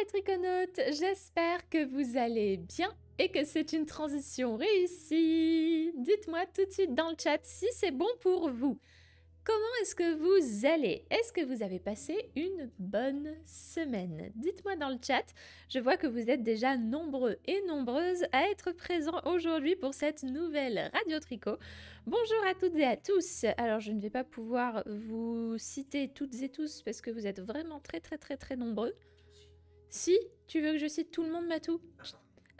les triconautes, j'espère que vous allez bien et que c'est une transition réussie. Dites-moi tout de suite dans le chat si c'est bon pour vous. Comment est-ce que vous allez Est-ce que vous avez passé une bonne semaine Dites-moi dans le chat. Je vois que vous êtes déjà nombreux et nombreuses à être présents aujourd'hui pour cette nouvelle Radio Tricot. Bonjour à toutes et à tous. Alors, je ne vais pas pouvoir vous citer toutes et tous parce que vous êtes vraiment très très très très nombreux. Si, tu veux que je cite tout le monde, Matou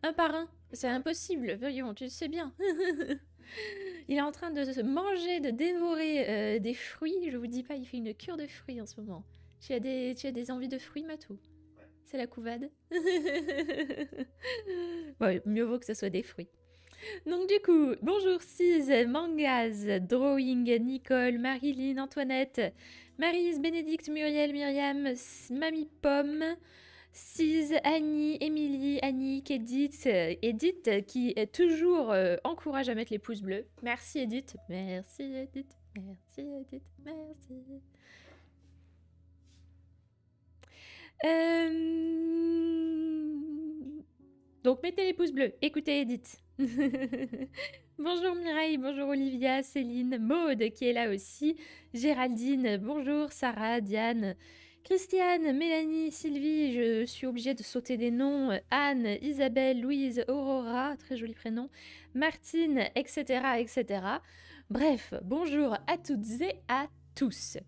Un par un. C'est impossible, voyons, tu sais bien. il est en train de se manger, de dévorer euh, des fruits. Je vous dis pas, il fait une cure de fruits en ce moment. Tu as des, tu as des envies de fruits, Matou C'est la couvade. mieux vaut que ce soit des fruits. Donc du coup, bonjour Cise, Mangaz, Drawing, Nicole, Marilyn, Antoinette, Marise, Bénédicte, Muriel, Myriam, Mamie Pomme, Cise, Annie, Émilie, Annick, Edith, Edith euh, qui est euh, toujours euh, encourage à mettre les pouces bleus. Merci Edith, merci Edith, merci Edith, merci. Donc mettez les pouces bleus, écoutez Edith. bonjour Mireille, bonjour Olivia, Céline, Maude qui est là aussi, Géraldine, bonjour Sarah, Diane. Christiane, Mélanie, Sylvie, je suis obligée de sauter des noms. Anne, Isabelle, Louise, Aurora, très joli prénom. Martine, etc., etc. Bref, bonjour à toutes et à tous.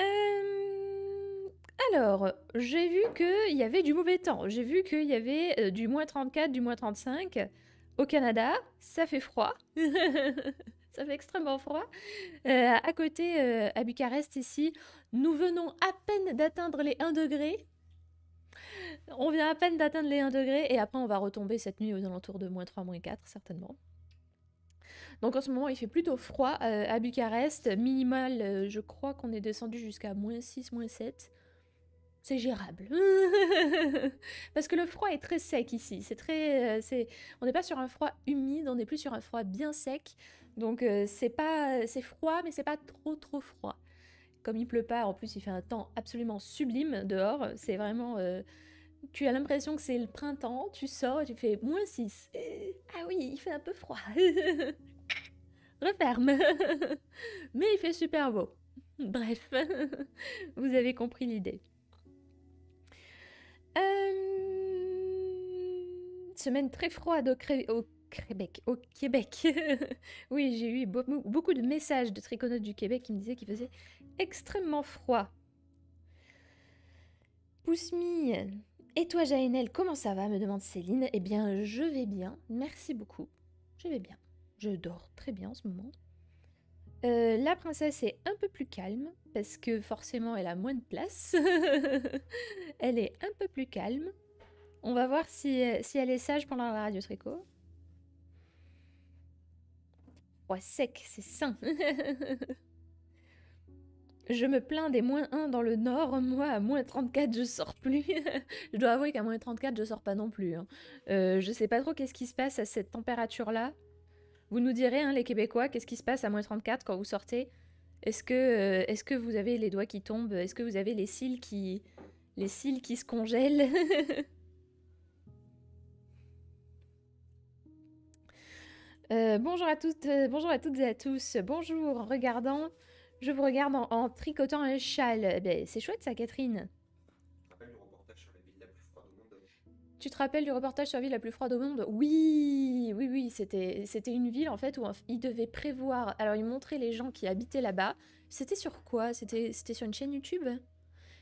Euh, alors, j'ai vu qu'il y avait du mauvais temps. J'ai vu qu'il y avait euh, du moins 34, du moins 35 au Canada. Ça fait froid. ça fait extrêmement froid. Euh, à côté, euh, à Bucarest, ici, nous venons à peine d'atteindre les 1 degré. On vient à peine d'atteindre les 1 degré et après on va retomber cette nuit aux alentours de moins 3, moins 4 certainement. Donc en ce moment il fait plutôt froid euh, à Bucarest, minimal je crois qu'on est descendu jusqu'à moins 6, moins 7 c'est gérable. Parce que le froid est très sec ici. C'est très, c'est, on n'est pas sur un froid humide, on n'est plus sur un froid bien sec. Donc euh, c'est pas c'est froid mais c'est pas trop trop froid. Comme il pleut pas, en plus il fait un temps absolument sublime dehors, c'est vraiment euh, tu as l'impression que c'est le printemps, tu sors, et tu fais moins 6. Euh, ah oui, il fait un peu froid. Referme. mais il fait super beau. Bref, vous avez compris l'idée. Semaine très froide au, cré... au Québec. Au Québec. oui, j'ai eu beaucoup de messages de triconautes du Québec qui me disaient qu'il faisait extrêmement froid. Poussmi, et toi Jaenel, comment ça va me demande Céline. Eh bien, je vais bien, merci beaucoup. Je vais bien. Je dors très bien en ce moment. Euh, la princesse est un peu plus calme, parce que forcément elle a moins de place. elle est un peu plus calme. On va voir si, euh, si elle est sage pendant la radio tricot sec, c'est sain. je me plains des moins 1 dans le nord, moi à moins 34 je sors plus. je dois avouer qu'à moins 34 je sors pas non plus. Hein. Euh, je sais pas trop qu'est-ce qui se passe à cette température là. Vous nous direz hein, les Québécois, qu'est-ce qui se passe à moins 34 quand vous sortez Est-ce que, euh, est ce que vous avez les doigts qui tombent Est-ce que vous avez les cils qui, les cils qui se congèlent Euh, bonjour à toutes, euh, bonjour à toutes et à tous. Bonjour. En regardant, je vous regarde en, tricotant un châle. Eh ben, c'est chouette ça, Catherine. Tu te rappelles du reportage sur la ville la plus froide au monde Oui, oui, oui, c'était, une ville en fait où ils devaient prévoir. Alors ils montraient les gens qui habitaient là-bas. C'était sur quoi c'était, sur une chaîne YouTube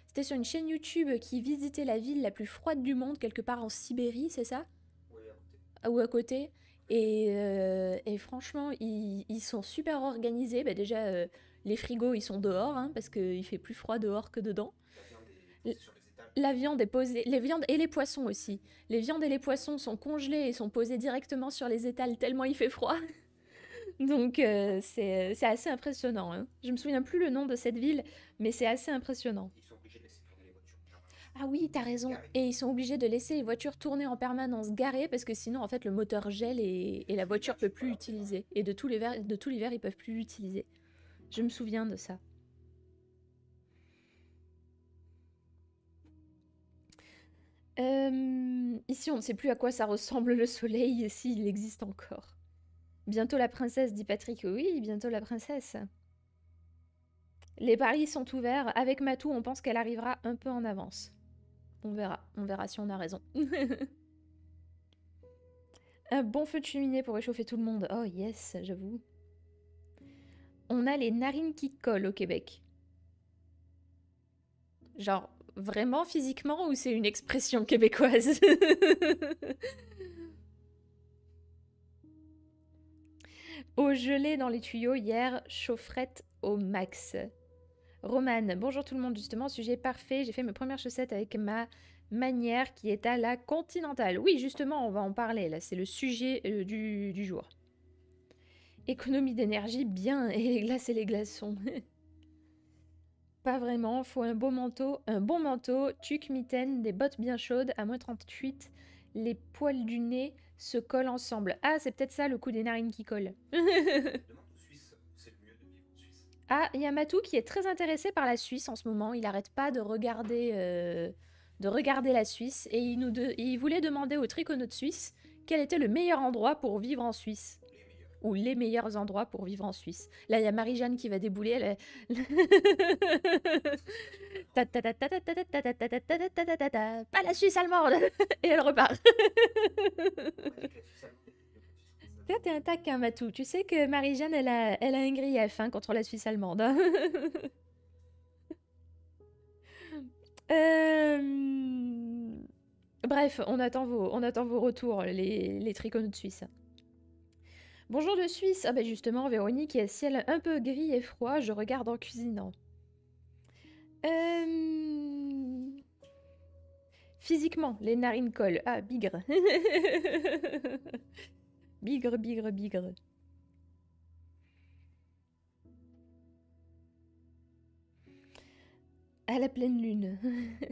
C'était sur une chaîne YouTube qui visitait la ville la plus froide du monde quelque part en Sibérie, c'est ça à côté. Ah, ou à côté. Euh, et, franchement, ils, sont super organisés. Bah, déjà, euh, les frigos, ils sont dehors, hein, parce qu'il fait plus froid dehors que dedans. La viande, est, posée, les viandes et les poissons aussi. Les viandes et les poissons sont congelés et sont posés directement sur les étals tellement il fait froid. Donc euh, c'est assez impressionnant. Hein. Je me souviens plus le nom de cette ville, mais c'est assez impressionnant. Ah oui, t'as raison. Et ils sont obligés de laisser les voitures tourner en permanence, garées, parce que sinon, en fait, le moteur gèle et, la voiture peut plus l'utiliser. Et de tout l'hiver, ils peuvent plus l'utiliser. Je me souviens de ça. Euh, ici, on ne sait plus à quoi ça ressemble le soleil et s'il existe encore. Bientôt la princesse, dit Patrick. Oui, bientôt la princesse. Les paris sont ouverts. Avec Matou, on pense qu'elle arrivera un peu en avance on verra. On verra si on a raison. Un bon feu de cheminée pour réchauffer tout le monde. Oh yes, j'avoue. On a les narines qui collent au Québec. Genre, vraiment physiquement ou c'est une expression québécoise Au gelé dans les tuyaux hier, chaufferette au max. Romane, bonjour tout le monde, justement, sujet parfait. J'ai fait mes premières chaussettes avec ma manière qui est à la continentale. Oui, justement, on va en parler. Là, c'est le sujet euh, du, jour. Économie d'énergie, bien, et les glaces et les glaçons. Pas vraiment, faut un beau manteau, un bon manteau, tuc mitaine, des bottes bien chaudes, à moins 38, les poils du nez se collent ensemble. Ah, c'est peut-être ça le coup des narines qui collent. Ah, Matou qui est très intéressé par la Suisse en ce moment. Il n'arrête pas de regarder, de regarder la Suisse. Et il, nous il voulait demander aux de suisses quel était le meilleur endroit pour vivre en Suisse. ou les meilleurs endroits pour vivre en Suisse. Là, il y a Marie-Jeanne qui va débouler. Elle ta Pas la Suisse allemande Et elle repart t'es un tac, Matou. Tu sais que Marie-Jeanne, elle a, elle a un grief hein, contre la Suisse allemande. Hein. Euh, bref, on attend vos, on attend vos retours, les, les de Suisse. Bonjour de Suisse. Ah ben justement, Véronique, il y a ciel un peu gris et froid. Je regarde en cuisinant. Euh, physiquement, les narines collent. Ah, bigre. Bigre, bigre, bigre. À la pleine lune.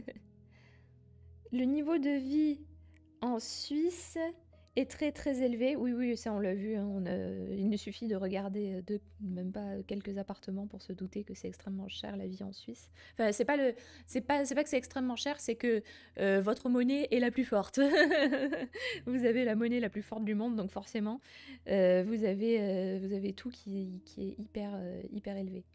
Le niveau de vie en Suisse est très très élevé. Oui, oui, ça on l'a vu. Hein, on il ne suffit de regarder euh, de même pas euh, quelques appartements pour se douter que c'est extrêmement cher la vie en Suisse. Enfin, c'est pas le, c'est pas, c'est pas que c'est extrêmement cher, c'est que euh, votre monnaie est la plus forte. vous avez la monnaie la plus forte du monde, donc forcément, vous avez, vous avez tout qui, qui est hyper, hyper élevé.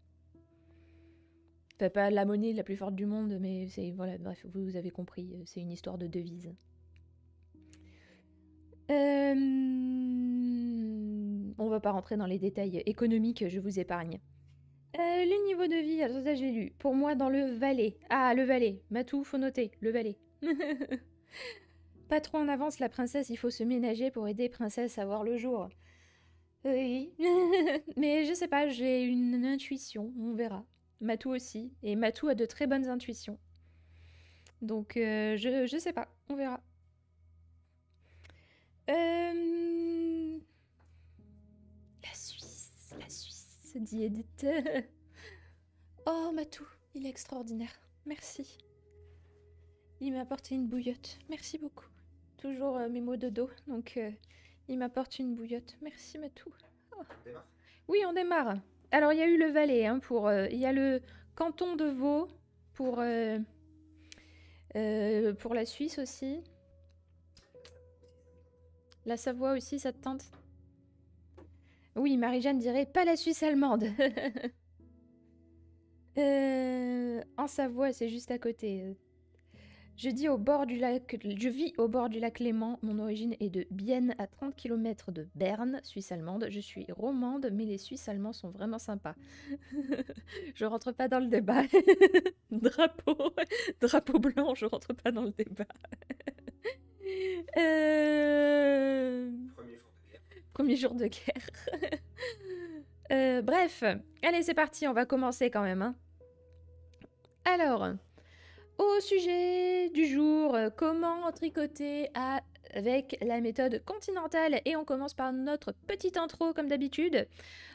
Enfin, pas la monnaie la plus forte du monde, mais c'est voilà, bref, vous avez compris. C'est une histoire de devise. Euh, on va pas rentrer dans les détails économiques, je vous épargne. Euh, les le niveau de vie, à ça j'ai lu. Pour moi, dans le Valais. Ah, le Valais. Matou, faut noter, le Valais. pas trop en avance, la princesse, il faut se ménager pour aider princesse à voir le jour. Euh, oui. Mais je sais pas, j'ai une intuition, on verra. Matou aussi. Et Matou a de très bonnes intuitions. Donc, euh, je, je sais pas, on verra. Euh, la Suisse, la Suisse, dit Edith. oh, Matou, il est extraordinaire. Merci. Il m'a apporté une bouillotte. Merci beaucoup. Toujours euh, mes mots de dos, donc euh, il m'apporte une bouillotte. Merci, Matou. Oh. Oui, on démarre. Alors, il y a eu le Valais hein, pour. Il y a le canton de Vaud pour. pour la Suisse aussi. La Savoie aussi, ça te Oui, Marie-Jeanne dirait pas la Suisse allemande. Euh, en Savoie, c'est juste à côté. Je, dis au bord du lac, je vis au bord du lac Léman. Mon origine est de Bienne, à 30 km de Berne, Suisse allemande. Je suis romande, mais les Suisses allemands sont vraiment sympas. je rentre pas dans le débat. drapeau, drapeau blanc, je rentre pas dans le débat. Euh, Premier jour de guerre. Euh, bref, allez, c'est parti, on va commencer quand même. Hein. Alors, au sujet du jour, euh, comment tricoter à avec la méthode continentale et on commence par notre petite intro comme d'habitude.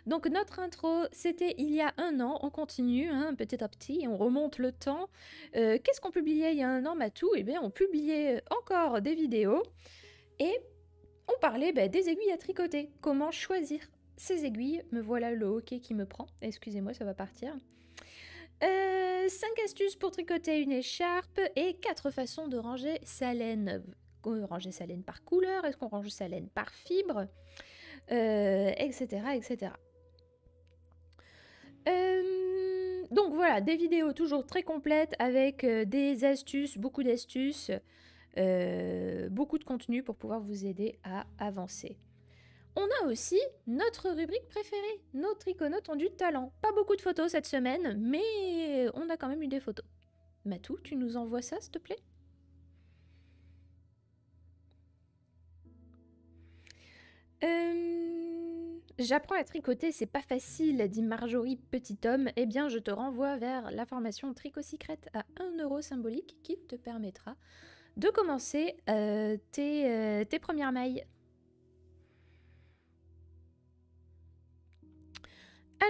Donc notre intro, c'était il y a un an, on continue hein, petit à petit, on remonte le temps. Euh, qu'est-ce qu'on publiait il y a un an, Matou Eh bien on publiait encore des vidéos et on parlait bah, des aiguilles à tricoter, comment choisir ces aiguilles. Me voilà le hockey qui me prend, excusez-moi ça va partir. 5 euh, astuces pour tricoter une écharpe et 4 façons de ranger sa laine qu'on rangeait sa laine par couleur, est-ce qu'on range sa laine par fibre, etc. Euh, etc. Euh, donc voilà, des vidéos toujours très complètes avec euh, des astuces, beaucoup d'astuces, beaucoup de contenu pour pouvoir vous aider à avancer. On a aussi notre rubrique préférée, nos iconote ont du talent. Pas beaucoup de photos cette semaine, mais on a quand même eu des photos. Matou, tu nous envoies ça s'il te plaît J'apprends à tricoter, c'est pas facile, dit Marjorie Petit Homme. Eh bien, je te renvoie vers la formation Tricot Secret à 1 euro symbolique qui te permettra de commencer euh, tes, euh, tes premières mailles.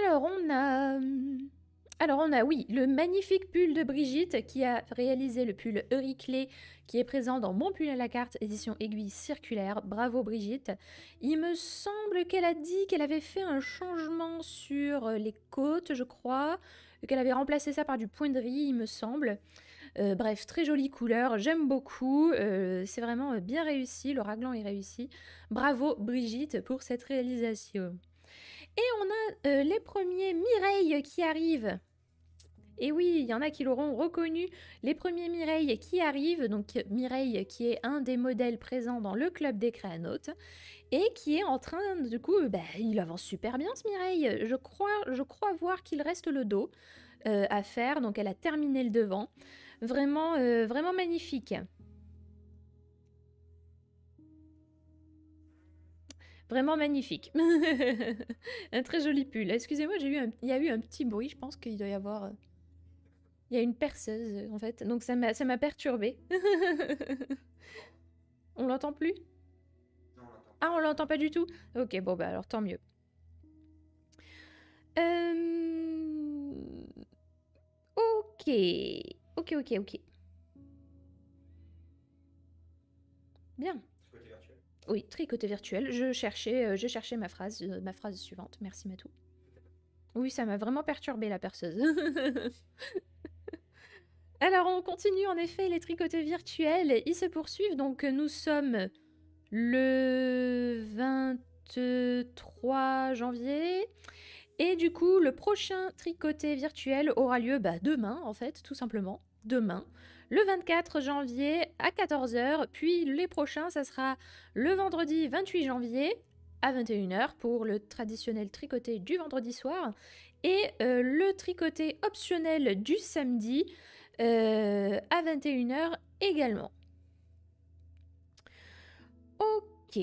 Alors, on a alors on a, oui, le magnifique pull de Brigitte qui a réalisé le pull Euriclé qui est présent dans Mon pull à la carte, édition aiguille circulaire. Bravo Brigitte. Il me semble qu'elle a dit qu'elle avait fait un changement sur euh, les côtes, je crois, qu'elle avait remplacé ça par du point de riz, il me semble. Euh, bref, très jolie couleur, j'aime beaucoup, euh, c'est vraiment bien réussi, le raglan est réussi. Bravo Brigitte pour cette réalisation. Et on a les premiers Mireille qui arrivent. Et oui, il y en a qui l'auront reconnu. Les premiers Mireille qui arrivent, donc Mireille qui est un des modèles présents dans le club des créanautes, et qui est en train, du coup, bah, il avance super bien ce Mireille. Je crois, je crois voir qu'il reste le dos euh, à faire, donc elle a terminé le devant. Vraiment, euh, vraiment magnifique. Vraiment magnifique. un très joli pull. Excusez-moi, eu il y a eu un petit bruit, je pense qu'il doit y avoir... Euh, il y a une perceuse, en fait. Donc ça m'a perturbée. on l'entend plus non, on Ah, on l'entend pas du tout Ok, bon, bah alors tant mieux. Euh, ok. Ok, ok, ok. Bien. Tricoté virtuel. Oui, tricoté virtuel. Je cherchais, euh, cherchais ma, phrase, euh, ma phrase suivante. Merci Matou. Oui, ça m'a vraiment perturbé la perceuse. Alors on continue en effet les tricotés virtuels, ils se poursuivent, donc nous sommes le 23 janvier. Et du coup, le prochain tricoté virtuel aura lieu bah, demain, en fait, tout simplement. Demain, le 24 janvier à 14h. Puis les prochains, ça sera le vendredi 28 janvier à 21h pour le traditionnel tricoté du vendredi soir. Et euh, le tricoté optionnel du samedi. Euh, à 21h également. Ok,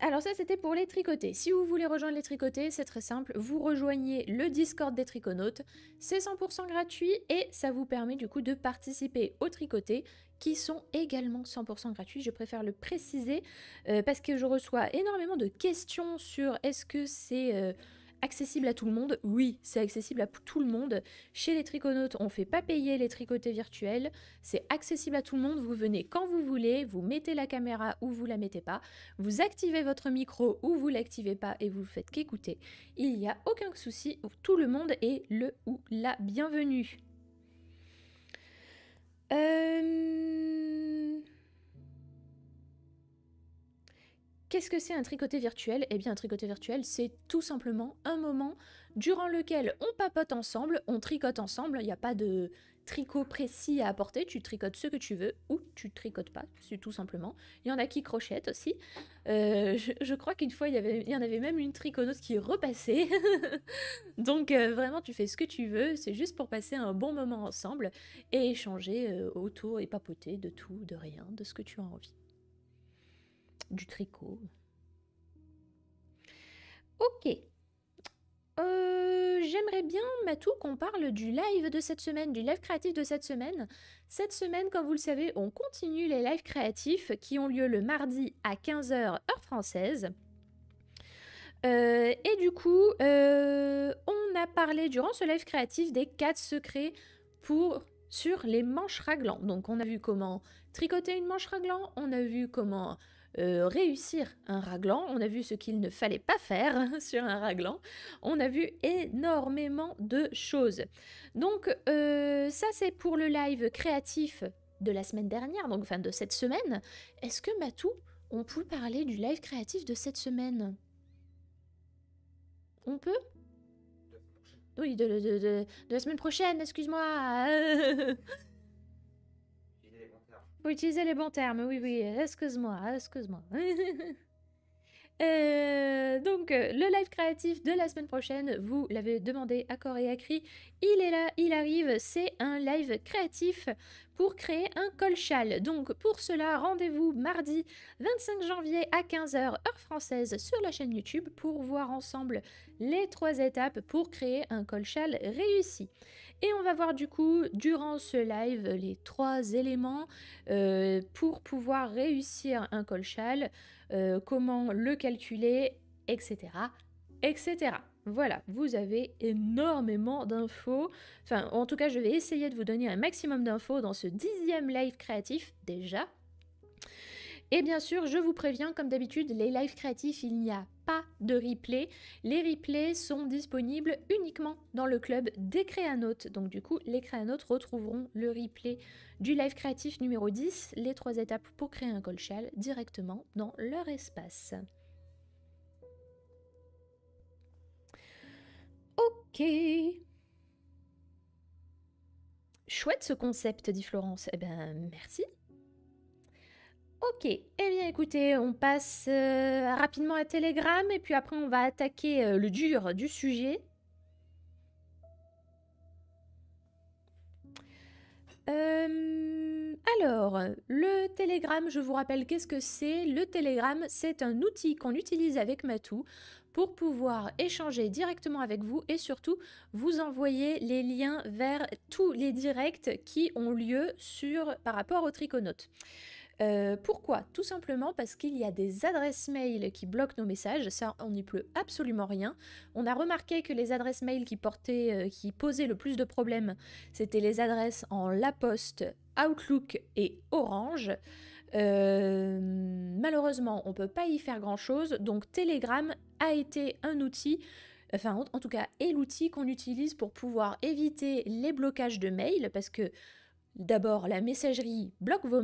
alors ça c'était pour les tricotés. Si vous voulez rejoindre les tricotés, c'est très simple, vous rejoignez le Discord des triconautes, c'est 100% gratuit et ça vous permet du coup de participer aux tricotés qui sont également 100% gratuits. Je préfère le préciser euh, parce que je reçois énormément de questions sur est-ce que c'est... Euh, accessible à tout le monde Oui, c'est accessible à tout le monde. Chez les triconautes, on ne fait pas payer les tricotés virtuels. C'est accessible à tout le monde. Vous venez quand vous voulez, vous mettez la caméra ou vous la mettez pas, vous activez votre micro ou vous l'activez pas et vous faites qu'écouter. Il n'y a aucun souci. Tout le monde est le ou la bienvenue. Euh, Qu'est-ce que c'est un tricoté virtuel Eh bien un tricoté virtuel, c'est tout simplement un moment durant lequel on papote ensemble, on tricote ensemble, il n'y a pas de tricot précis à apporter, tu tricotes ce que tu veux ou tu tricotes pas, c'est tout simplement. Il y en a qui crochettent aussi. Euh, je, crois qu'une fois, il y, en avait même une triconote qui est repassée. Donc euh, vraiment, tu fais ce que tu veux, c'est juste pour passer un bon moment ensemble et échanger euh, autour et papoter de tout, de rien, de ce que tu as envie du tricot. Ok. Euh, j'aimerais bien, Matou, qu'on parle du live de cette semaine, du live créatif de cette semaine. Cette semaine, comme vous le savez, on continue les lives créatifs qui ont lieu le mardi à 15h heure française. Euh, et du coup, euh, on a parlé durant ce live créatif des quatre secrets pour sur les manches raglan. Donc on a vu comment tricoter une manche raglan, on a vu comment euh, réussir un raglan, on a vu ce qu'il ne fallait pas faire sur un raglan, on a vu énormément de choses. Donc euh, ça c'est pour le live créatif de la semaine dernière, donc fin de cette semaine. Est-ce que Matou, on peut parler du live créatif de cette semaine On peut oui, de, la semaine prochaine, excuse-moi. Faut utiliser les bons termes, oui, oui, excuse-moi, excuse-moi. Euh, donc, euh, le live créatif de la semaine prochaine, vous l'avez demandé à corps et à cri, il est là, il arrive, c'est un live créatif pour créer un colchal. Donc, pour cela, rendez-vous mardi 25 janvier à 15h, heure française, sur la chaîne YouTube pour voir ensemble les trois étapes pour créer un colchal réussi. Et on va voir du coup, durant ce live, les trois éléments euh, pour pouvoir réussir un colchal, euh, comment le calculer, etc. etc. Voilà, vous avez énormément d'infos. Enfin, en tout cas, je vais essayer de vous donner un maximum d'infos dans ce dixième live créatif déjà. Et bien sûr, je vous préviens, comme d'habitude, les lives créatifs, il n'y a de replay. Les replays sont disponibles uniquement dans le club des créanautes. Donc du coup, les créanautes retrouveront le replay du live créatif numéro 10, les trois étapes pour créer un colchal directement dans leur espace. Ok. Chouette ce concept, dit Florence. Eh ben, merci. Ok, eh bien écoutez, on passe euh, rapidement à Telegram et puis après on va attaquer euh, le dur du sujet. Euh, alors, le Telegram, je vous rappelle qu'est-ce que c'est. Le Telegram, c'est un outil qu'on utilise avec Matou pour pouvoir échanger directement avec vous et surtout vous envoyer les liens vers tous les directs qui ont lieu sur, par rapport au triconautes. Euh, pourquoi Tout simplement parce qu'il y a des adresses mail qui bloquent nos messages, ça on n'y pleut absolument rien. On a remarqué que les adresses mail qui portaient, euh, qui posaient le plus de problèmes, c'était les adresses en La Poste, Outlook et Orange. Euh, malheureusement, on ne peut pas y faire grand-chose, donc Telegram a été un outil enfin en, tout cas est l'outil qu'on utilise pour pouvoir éviter les blocages de mail, parce que D'abord, la messagerie bloque, vos,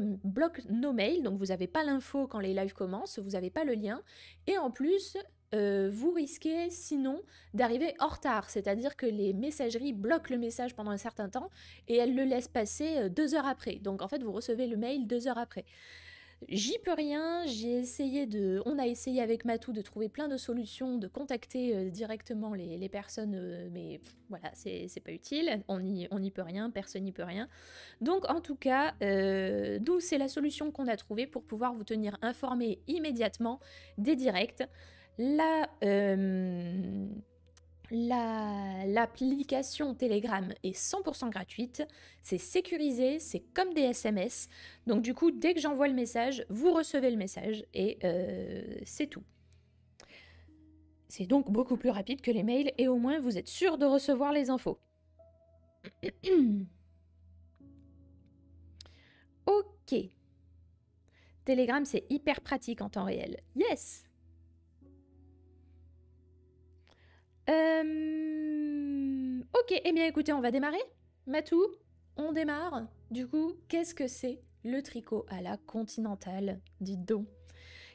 nos mails, donc vous n'avez pas l'info quand les lives commencent, vous n'avez pas le lien. Et en plus, euh, vous risquez sinon d'arriver en retard, c'est-à-dire que les messageries bloquent le message pendant un certain temps et elles le laissent passer euh, deux heures après. Donc en fait, vous recevez le mail deux heures après. J'y peux rien, j'ai essayé de... On a essayé avec Matou de trouver plein de solutions, de contacter euh, directement les, personnes, euh, mais voilà, c'est pas utile, on n'y on y peut rien, personne n'y peut rien. Donc en tout cas, euh, d'où c'est la solution qu'on a trouvée pour pouvoir vous tenir informé immédiatement des directs. Là... L'application Telegram est 100% gratuite, c'est sécurisé, c'est comme des SMS. Donc du coup, dès que j'envoie le message, vous recevez le message et euh, c'est tout. C'est donc beaucoup plus rapide que les mails et au moins vous êtes sûr de recevoir les infos. ok. Telegram, c'est hyper pratique en temps réel. Yes Euh, ok, eh bien écoutez, on va démarrer. Matou, on démarre. Du coup, qu'est-ce que c'est le tricot à la continentale Dites donc.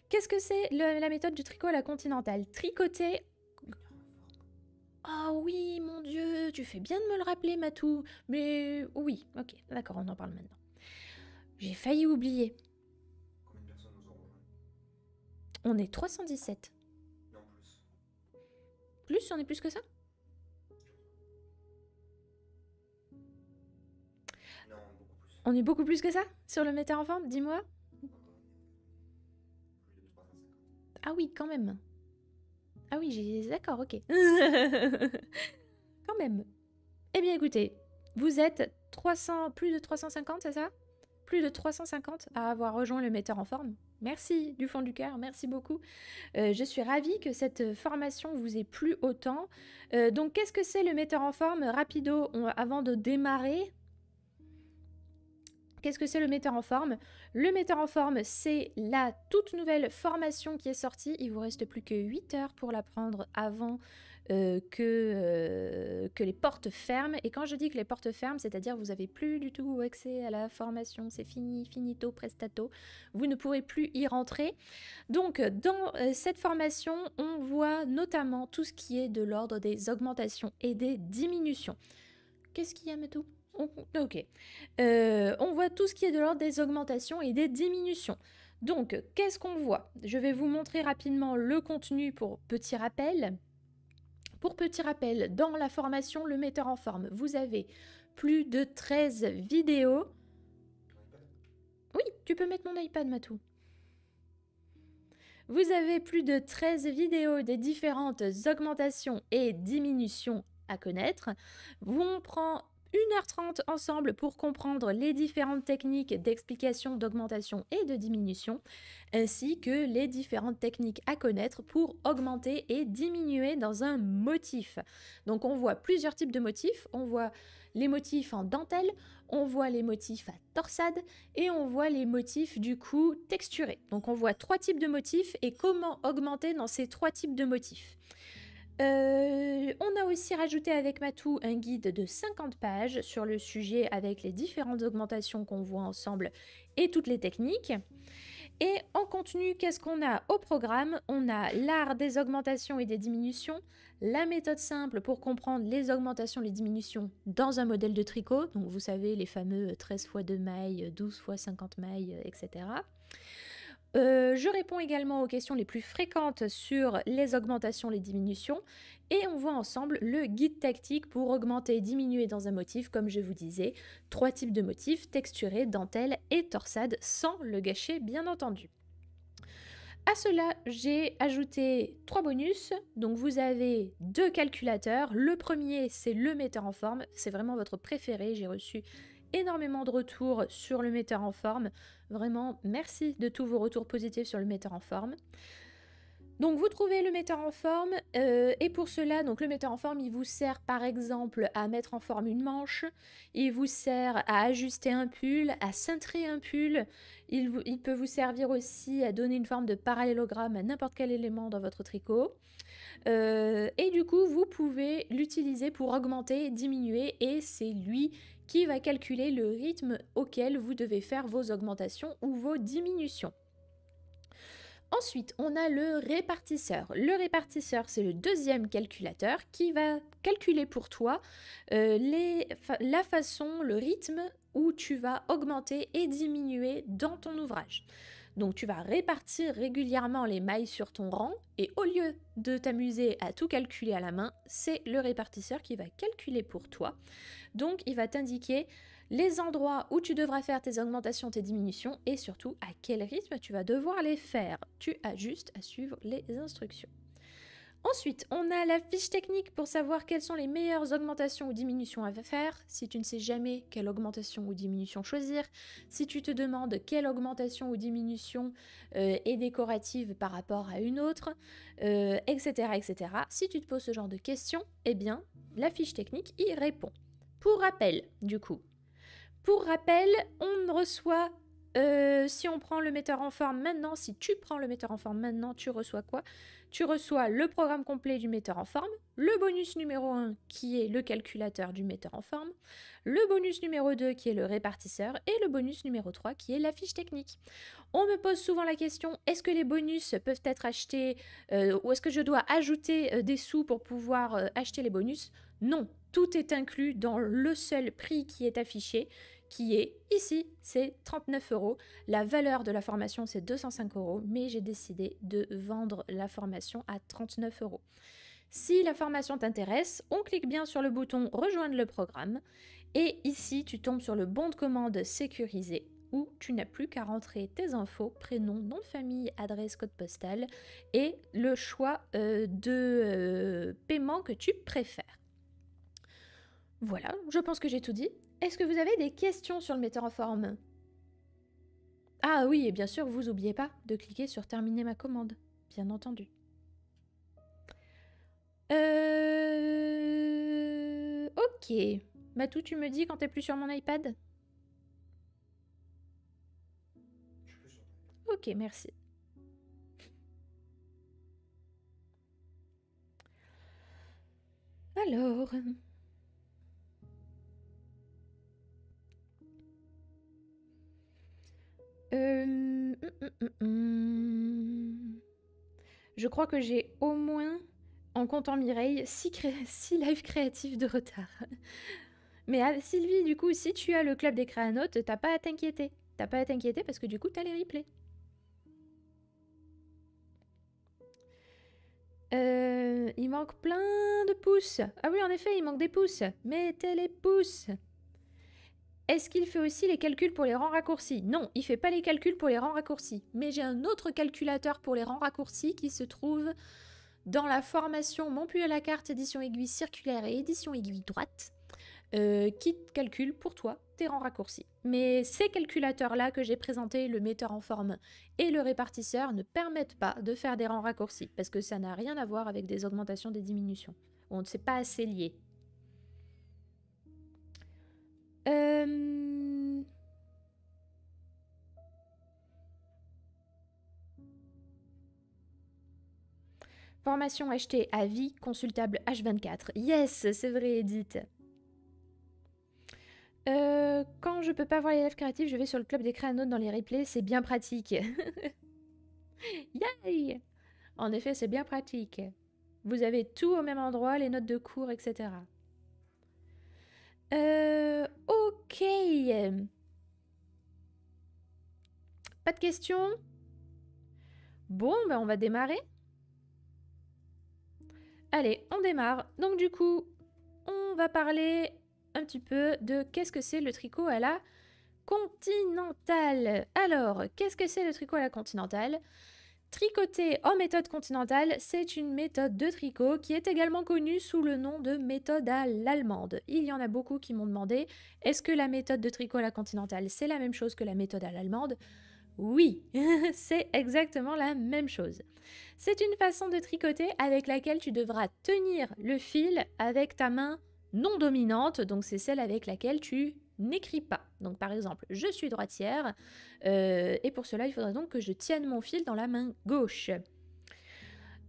Qu'est-ce que c'est la méthode du tricot à la continentale Tricoter ah oh oui, mon Dieu, tu fais bien de me le rappeler, Matou. Mais oui, ok, d'accord, on en parle maintenant. J'ai failli oublier. nous On est 317. Plus On est plus que ça On est beaucoup plus que ça Sur le metteur en forme Dis-moi Ah oui, quand même Ah oui, j'ai... D'accord, ok. quand même Eh bien écoutez, vous êtes 300, plus de 350, c'est ça de 350 à avoir rejoint le metteur en forme. Merci du fond du cœur, merci beaucoup. Euh, je suis ravie que cette formation vous ait plu autant. Euh, donc qu'est-ce que c'est le metteur en forme Rapido, avant de démarrer, Qu'est-ce que c'est le metteur en forme Le metteur en forme, c'est la toute nouvelle formation qui est sortie. Il vous reste plus que 8 heures pour la prendre avant euh, euh, que, les portes ferment. Et quand je dis que les portes ferment, c'est-à-dire vous n'avez plus du tout accès à la formation, c'est fini, finito, prestato, vous ne pourrez plus y rentrer. Donc euh, dans cette formation, on voit notamment tout ce qui est de l'ordre des augmentations et des diminutions. Qu'est-ce qu'il y a, Matou Ok. on voit tout ce qui est de l'ordre des augmentations et des diminutions. Donc, qu'est-ce qu'on voit Je vais vous montrer rapidement le contenu pour petit rappel. Pour petit rappel, dans la formation Le metteur en forme, vous avez plus de 13 vidéos. Oui, tu peux mettre mon iPad, Matou. Vous avez plus de 13 vidéos des différentes augmentations et diminutions à connaître. Vous, on prend 1h30 ensemble pour comprendre les différentes techniques d'explication, d'augmentation et de diminution, ainsi que les différentes techniques à connaître pour augmenter et diminuer dans un motif. Donc on voit plusieurs types de motifs, on voit les motifs en dentelle, on voit les motifs à torsade et on voit les motifs du coup texturés. Donc on voit trois types de motifs et comment augmenter dans ces trois types de motifs. Euh, on a aussi rajouté avec Matou un guide de 50 pages sur le sujet avec les différentes augmentations qu'on voit ensemble et toutes les techniques. Et en contenu, qu'est-ce qu'on a au programme On a l'art des augmentations et des diminutions, la méthode simple pour comprendre les augmentations et les diminutions dans un modèle de tricot, donc vous savez les fameux 13 fois 2 mailles, 12 x 50 mailles, etc. Euh, je réponds également aux questions les plus fréquentes sur les augmentations, les diminutions, et on voit ensemble le guide tactique pour augmenter et diminuer dans un motif, comme je vous disais, trois types de motifs, texturé, dentelle et torsade, sans le gâcher bien entendu. À cela, j'ai ajouté trois bonus. Donc vous avez deux calculateurs. Le premier, c'est le metteur en forme. C'est vraiment votre préféré. J'ai reçu énormément de retours sur le metteur en forme. Vraiment, merci de tous vos retours positifs sur le metteur en forme. Donc vous trouvez le metteur en forme euh, et pour cela, donc le metteur en forme, il vous sert par exemple à mettre en forme une manche, il vous sert à ajuster un pull, à cintrer un pull, il, peut vous servir aussi à donner une forme de parallélogramme à n'importe quel élément dans votre tricot. Euh, et du coup, vous pouvez l'utiliser pour augmenter, diminuer et c'est lui qui va calculer le rythme auquel vous devez faire vos augmentations ou vos diminutions. Ensuite, on a le répartisseur. Le répartisseur, c'est le deuxième calculateur qui va calculer pour toi euh, la façon, le rythme où tu vas augmenter et diminuer dans ton ouvrage. Donc tu vas répartir régulièrement les mailles sur ton rang et au lieu de t'amuser à tout calculer à la main, c'est le répartisseur qui va calculer pour toi. Donc il va t'indiquer les endroits où tu devras faire tes augmentations, tes diminutions et surtout à quel rythme tu vas devoir les faire. Tu as juste à suivre les instructions. Ensuite, on a la fiche technique pour savoir quelles sont les meilleures augmentations ou diminutions à faire, si tu ne sais jamais quelle augmentation ou diminution choisir, si tu te demandes quelle augmentation ou diminution euh, est décorative par rapport à une autre, etc., euh, etc. Si tu te poses ce genre de questions, eh bien, la fiche technique y répond. Pour rappel, du coup, pour rappel, on reçoit euh, si on prend le metteur en forme maintenant, si tu prends le metteur en forme maintenant, tu reçois quoi tu reçois le programme complet du metteur en forme, le bonus numéro 1 qui est le calculateur du metteur en forme, le bonus numéro 2 qui est le répartisseur et le bonus numéro 3 qui est la fiche technique. On me pose souvent la question, est-ce que les bonus peuvent être achetés euh, ou est-ce que je dois ajouter euh, des sous pour pouvoir euh, acheter les bonus Non, tout est inclus dans le seul prix qui est affiché, qui est ici. C'est 39 euros. La valeur de la formation, c'est 205 euros, mais j'ai décidé de vendre la formation à 39 euros. Si la formation t'intéresse, on clique bien sur le bouton Rejoindre le programme et ici tu tombes sur le bon de commande sécurisé où tu n'as plus qu'à rentrer tes infos, prénom, nom de famille, adresse, code postal et le choix euh, de euh, paiement que tu préfères. Voilà, je pense que j'ai tout dit. Est-ce que vous avez des questions sur le metteur en forme Ah oui, et bien sûr, vous n'oubliez pas de cliquer sur Terminer ma commande, bien entendu. Euh... Ok. Matou, tu me dis quand t'es plus sur mon iPad Ok, merci. Alors... Euh, hum, hum, hum, je crois que j'ai au moins, en comptant Mireille, 6 lives créatifs de retard. Mais ah, Sylvie, du coup, si tu as le club des créanotes, t'as pas à t'inquiéter. T'as pas à t'inquiéter parce que du coup, t'as les replays. Euh, il manque plein de pouces. Ah oui, en effet, il manque des pouces. Mettez les pouces. Est-ce qu'il fait aussi les calculs pour les rangs raccourcis Non, il fait pas les calculs pour les rangs raccourcis. Mais j'ai un autre calculateur pour les rangs raccourcis qui se trouve dans la formation Mon à la carte, édition aiguille circulaire et édition aiguille droite, euh, qui calcule pour toi tes rangs raccourcis. Mais ces calculateurs-là que j'ai présentés, le metteur en forme et le répartisseur, ne permettent pas de faire des rangs raccourcis, parce que ça n'a rien à voir avec des augmentations, des diminutions. On ne sait pas assez lié. Euh, Formation achetée à vie, consultable H24. Yes, c'est vrai, Edith. Euh, quand je peux pas voir les élèves créatifs, je vais sur le club des notes dans les replays, c'est bien pratique. Yay En effet, c'est bien pratique. Vous avez tout au même endroit, les notes de cours, etc. Euh, ok. Pas de questions Bon, ben on va démarrer. Allez, on démarre. Donc du coup, on va parler un petit peu de qu'est-ce que c'est le tricot à la continentale. Alors, qu'est-ce que c'est le tricot à la continentale Tricoter en méthode continentale, c'est une méthode de tricot qui est également connue sous le nom de méthode à l'allemande. Il y en a beaucoup qui m'ont demandé est-ce que la méthode de tricot à la continentale, c'est la même chose que la méthode à l'allemande Oui, c'est exactement la même chose. C'est une façon de tricoter avec laquelle tu devras tenir le fil avec ta main non dominante, donc c'est celle avec laquelle tu n'écris pas. Donc par exemple, je suis droitière euh, et pour cela il faudrait donc que je tienne mon fil dans la main gauche.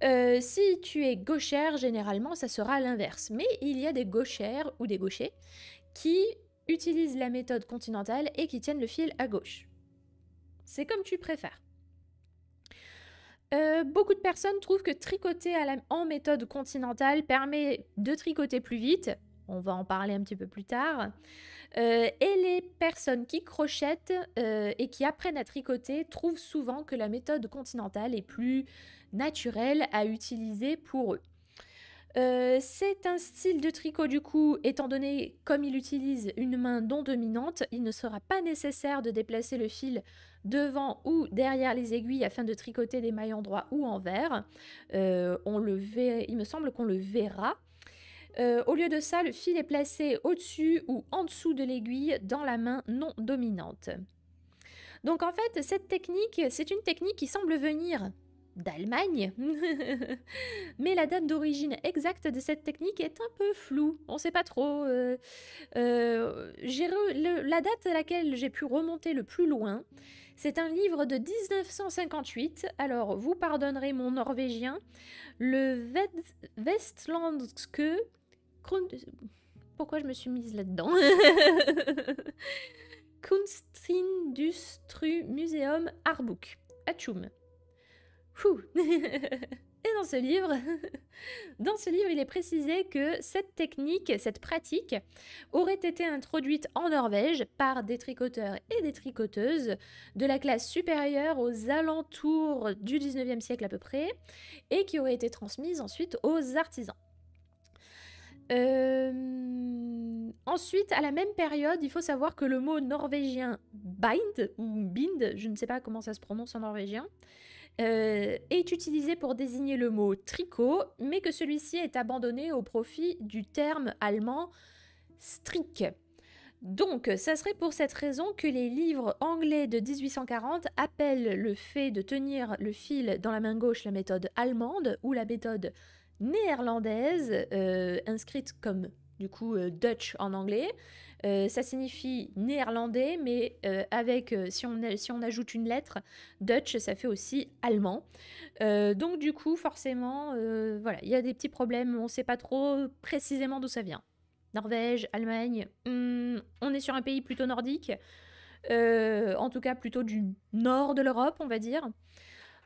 Euh, si tu es gauchère, généralement ça sera l'inverse. Mais il y a des gauchères ou des gauchers qui utilisent la méthode continentale et qui tiennent le fil à gauche. C'est comme tu préfères. Euh, beaucoup de personnes trouvent que tricoter à en méthode continentale permet de tricoter plus vite. On va en parler un petit peu plus tard. Euh, et les personnes qui crochettent euh, et qui apprennent à tricoter trouvent souvent que la méthode continentale est plus naturelle à utiliser pour eux. Euh, c'est un style de tricot du coup, étant donné comme il utilise une main non dominante, il ne sera pas nécessaire de déplacer le fil devant ou derrière les aiguilles afin de tricoter des mailles en droit ou en vert. on le Il me semble qu'on le verra euh, au lieu de ça, le fil est placé au-dessus ou en dessous de l'aiguille dans la main non dominante. Donc en fait, cette technique, c'est une technique qui semble venir d'Allemagne. Mais la date d'origine exacte de cette technique est un peu floue. On ne sait pas trop. Euh, euh, la date à laquelle j'ai pu remonter le plus loin, c'est un livre de 1958. Alors, vous pardonnerez mon norvégien. Le Vestlandske pourquoi je me suis mise là-dedans Kunstindustrie-Museum Artbook. Et dans ce livre, dans ce livre, il est précisé que cette technique, cette pratique, aurait été introduite en Norvège par des tricoteurs et des tricoteuses de la classe supérieure aux alentours du 19e siècle à peu près, et qui aurait été transmise ensuite aux artisans. Euh, ensuite, à la même période, il faut savoir que le mot norvégien bind ou bind, je ne sais pas comment ça se prononce en norvégien, euh, est utilisé pour désigner le mot tricot, mais que celui-ci est abandonné au profit du terme allemand strick. Donc, ça serait pour cette raison que les livres anglais de 1840 appellent le fait de tenir le fil dans la main gauche la méthode allemande ou la méthode néerlandaise, euh, inscrite comme du coup euh, Dutch en anglais. Euh, ça signifie néerlandais, mais avec, si on, si, on, ajoute une lettre, Dutch, ça fait aussi allemand. donc du coup, forcément, voilà, il y a des petits problèmes, on ne sait pas trop précisément d'où ça vient. Norvège, Allemagne, hmm, on est sur un pays plutôt nordique, en tout cas plutôt du nord de l'Europe, on va dire.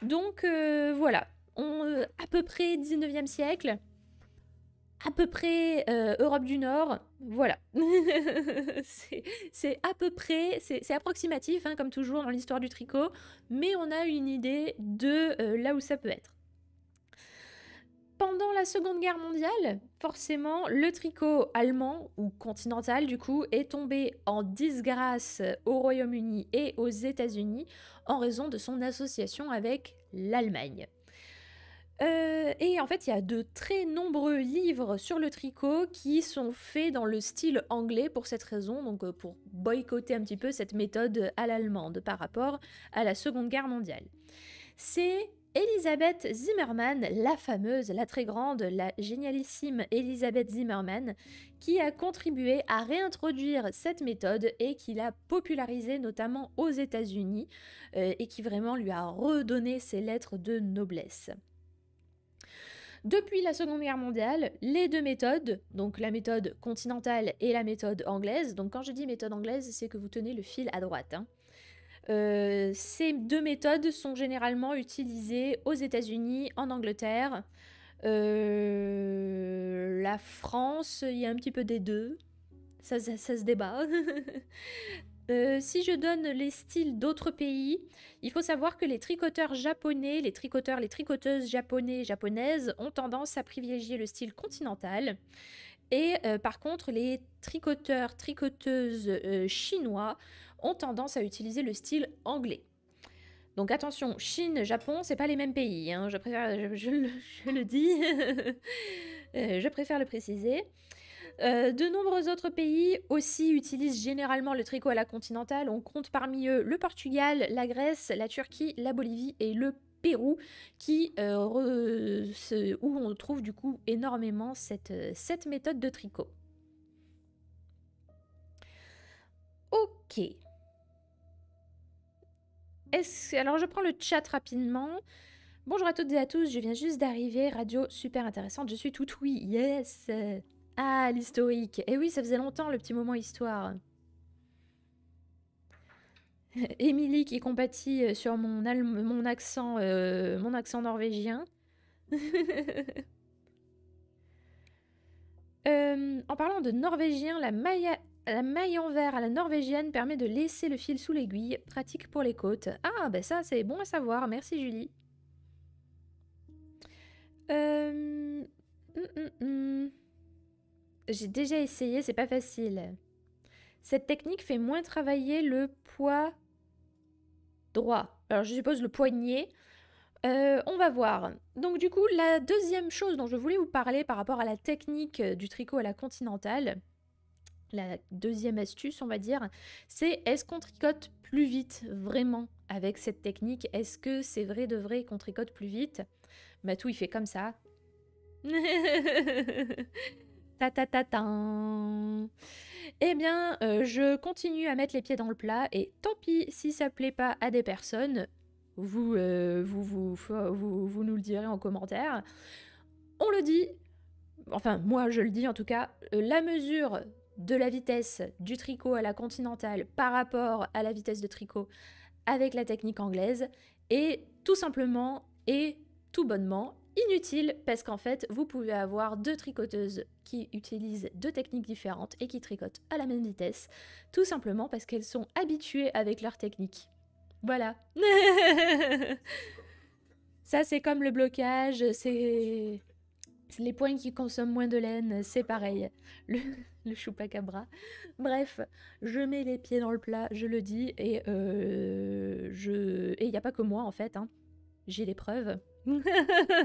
Donc voilà, euh, à peu près 19e siècle, à peu près euh, Europe du Nord, voilà. c'est à peu près, c'est approximatif, hein, comme toujours dans l'histoire du tricot, mais on a une idée de euh, là où ça peut être. Pendant la Seconde Guerre mondiale, forcément, le tricot allemand, ou continental du coup, est tombé en disgrâce au Royaume-Uni et aux États-Unis en raison de son association avec l'Allemagne. Euh, et en fait, il y a de très nombreux livres sur le tricot qui sont faits dans le style anglais pour cette raison, donc euh, pour boycotter un petit peu cette méthode à l'allemande par rapport à la Seconde Guerre mondiale. C'est Elisabeth Zimmerman, la fameuse, la très grande, la génialissime Elisabeth Zimmerman, qui a contribué à réintroduire cette méthode et qui l'a popularisée notamment aux États-Unis euh, et qui vraiment lui a redonné ses lettres de noblesse. Depuis la Seconde Guerre mondiale, les deux méthodes, donc la méthode continentale et la méthode anglaise, donc quand je dis méthode anglaise, c'est que vous tenez le fil à droite. Hein. Euh, ces deux méthodes sont généralement utilisées aux États-Unis, en Angleterre, euh, la France, il y a un petit peu des deux. Ça, ça se débat. Euh, si je donne les styles d'autres pays, il faut savoir que les tricoteurs japonais, les tricoteurs, les tricoteuses japonais japonaises ont tendance à privilégier le style continental. Et euh, par contre, les tricoteurs, tricoteuses euh, chinois ont tendance à utiliser le style anglais. Donc attention, Chine, Japon, c'est pas les mêmes pays. Hein. Je je le dis, je préfère le préciser. Euh, de nombreux autres pays aussi utilisent généralement le tricot à la continentale. On compte parmi eux le Portugal, la Grèce, la Turquie, la Bolivie et le Pérou, qui, euh, où on trouve du coup énormément cette, euh, cette méthode de tricot. Ok. Alors je prends le chat rapidement. Bonjour à toutes et à tous, je viens juste d'arriver, radio super intéressante, je suis tout oui, yes ah, l'historique. Eh oui, ça faisait longtemps, le petit moment histoire. Émilie qui compatit euh, sur mon, mon, accent, euh, mon accent norvégien. Euh, en parlant de norvégien, la maille, la en verre à la norvégienne permet de laisser le fil sous l'aiguille, pratique pour les côtes. Ah, ben ça, c'est bon à savoir. Merci, Julie. Hum, hum, hum. J'ai déjà essayé, c'est pas facile. Cette technique fait moins travailler le poids droit. Alors je suppose le poignet. Euh, on va voir. Donc du coup, la deuxième chose dont je voulais vous parler par rapport à la technique euh, du tricot à la continentale, la deuxième astuce, on va dire, c'est est-ce qu'on tricote plus vite vraiment avec cette technique Est-ce que c'est vrai de vrai qu'on tricote plus vite Matou, bah, il fait comme ça. Ta Eh bien, euh, je continue à mettre les pieds dans le plat et tant pis si ça plaît pas à des personnes, vous, euh, vous, vous, vous, nous le direz en commentaire. On le dit, enfin moi je le dis en tout cas, euh, la mesure de la vitesse du tricot à la continentale par rapport à la vitesse de tricot avec la technique anglaise est tout simplement et tout bonnement inutile parce qu'en fait, vous pouvez avoir deux tricoteuses qui utilisent deux techniques différentes et qui tricotent à la même vitesse, tout simplement parce qu'elles sont habituées avec leur technique. Voilà. Ça, c'est comme le blocage, c'est les points qui consomment moins de laine, c'est pareil. Le, le chupacabra. Bref, je mets les pieds dans le plat, je le dis, et euh, je. il n'y a pas que moi en fait, hein. j'ai les preuves.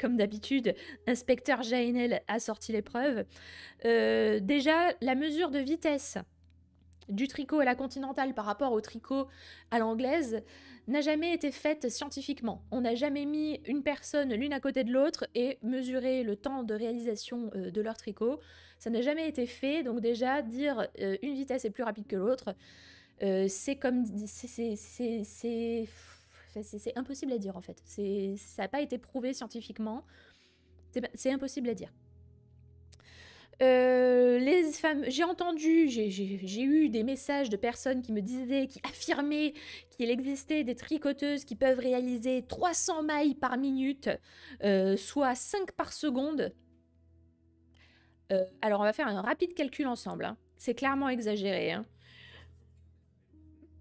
Comme d'habitude, inspecteur Jaenel a sorti l'épreuve. Euh, déjà, la mesure de vitesse du tricot à la continentale par rapport au tricot à l'anglaise n'a jamais été faite scientifiquement. On n'a jamais mis une personne l'une à côté de l'autre et mesuré le temps de réalisation euh, de leur tricot. Ça n'a jamais été fait, donc déjà dire euh, une vitesse est plus rapide que l'autre, c'est comme... c'est... C'est impossible à dire en fait. Ça n'a pas été prouvé scientifiquement. C'est impossible à dire. Euh, les femmes, j'ai entendu, j'ai eu des messages de personnes qui me disaient, qui affirmaient qu'il existait des tricoteuses qui peuvent réaliser 300 mailles par minute, euh, soit 5 par seconde. Euh, alors on va faire un rapide calcul ensemble. Hein. C'est clairement exagéré. Hein.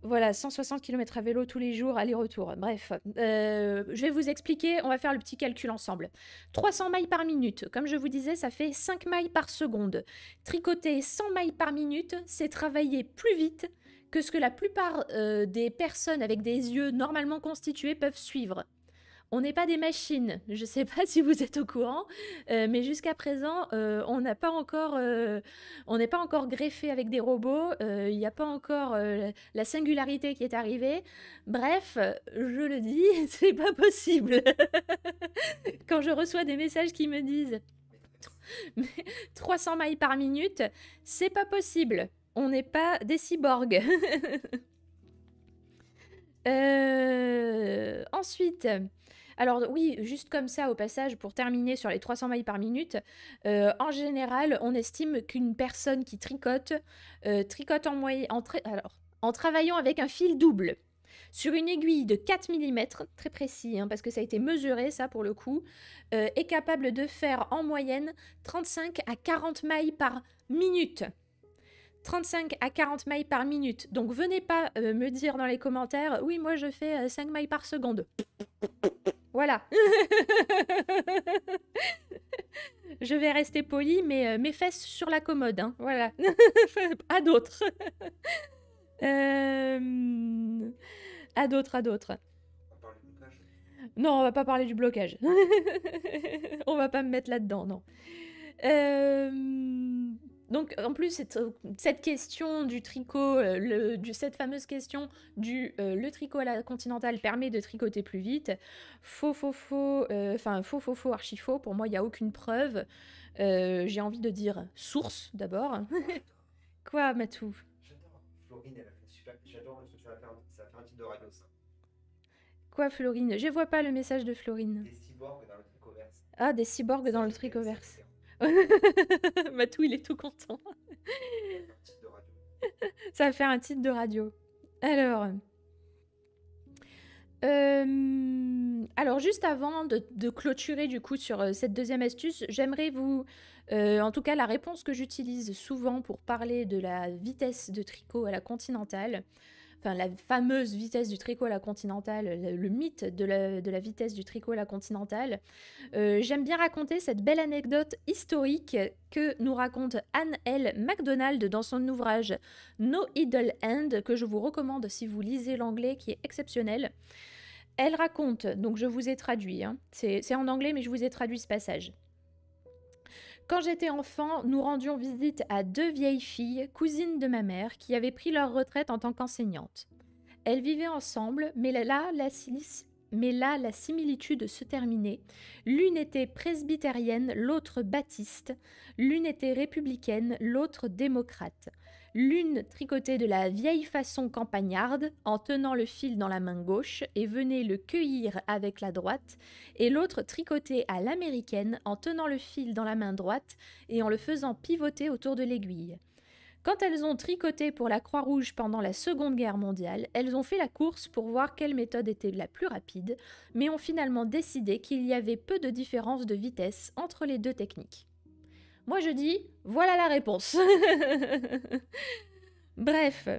Voilà, 160 km à vélo tous les jours, aller-retour. Bref, euh, je vais vous expliquer, on va faire le petit calcul ensemble. 300 mailles par minute, comme je vous disais, ça fait 5 mailles par seconde. Tricoter 100 mailles par minute, c'est travailler plus vite que ce que la plupart euh, des personnes avec des yeux normalement constitués peuvent suivre. On n'est pas des machines, je ne sais pas si vous êtes au courant, euh, mais jusqu'à présent, euh, on n'a pas encore, euh, on n'est pas encore greffé avec des robots, il n'y a pas encore la singularité qui est arrivée. Bref, je le dis, c'est pas possible. Quand je reçois des messages qui me disent 300 mailles par minute, c'est pas possible. On n'est pas des cyborgs. ensuite. Alors oui, juste comme ça au passage, pour terminer sur les 300 mailles par minute, euh, en général, on estime qu'une personne qui tricote euh, tricote en moyenne, en, travaillant avec un fil double sur une aiguille de 4 mm, très précis, hein, parce que ça a été mesuré, ça pour le coup, euh, est capable de faire en moyenne 35 à 40 mailles par minute. 35 à 40 mailles par minute. Donc venez pas euh, me dire dans les commentaires, oui, moi je fais 5 euh, mailles par seconde. Voilà. je vais rester poli, mais euh, mes fesses sur la commode. Hein. Voilà. à d'autres. à d'autres, à d'autres. Non, on va pas parler du blocage. on va pas me mettre là-dedans, non. Euh... Donc en plus, cette, question du tricot, euh, le, cette fameuse question du euh, le tricot à la continentale permet de tricoter plus vite, faux, faux, faux, euh, enfin faux, faux, faux, archi faux, pour moi il n'y a aucune preuve. J'ai envie de dire source d'abord. Quoi, Matou J'adore. Florine, elle a fait super. J'adore ce que tu Ça fait un titre de radio, ça. Quoi, Florine Je vois pas le message de Florine. Des cyborgs dans le tricoverse. Ah, des cyborgs dans le tricoverse. Matou, il est tout content. Ça va faire un titre de radio. Alors. Euh, alors juste avant de, clôturer du coup sur euh, cette deuxième astuce, j'aimerais vous, euh, en tout cas la réponse que j'utilise souvent pour parler de la vitesse de tricot à la continentale, la fameuse vitesse du tricot à la continentale, le, mythe de la, vitesse du tricot à la continentale. Euh, j'aime bien raconter cette belle anecdote historique que nous raconte Anne L. MacDonald dans son ouvrage No Idle End, que je vous recommande si vous lisez l'anglais, qui est exceptionnel. Elle raconte, donc je vous ai traduit, hein, c'est en anglais mais je vous ai traduit ce passage. Quand j'étais enfant, nous rendions visite à deux vieilles filles, cousines de ma mère, qui avaient pris leur retraite en tant qu'enseignantes. Elles vivaient ensemble, mais là, la, mais là, la similitude se terminait. L'une était presbytérienne, l'autre baptiste, l'une était républicaine, l'autre démocrate l'une tricotait de la vieille façon campagnarde en tenant le fil dans la main gauche et venait le cueillir avec la droite, et l'autre tricotait à l'américaine en tenant le fil dans la main droite et en le faisant pivoter autour de l'aiguille. Quand elles ont tricoté pour la Croix-Rouge pendant la Seconde Guerre mondiale, elles ont fait la course pour voir quelle méthode était la plus rapide, mais ont finalement décidé qu'il y avait peu de différence de vitesse entre les deux techniques. Moi, je dis, voilà la réponse. Bref.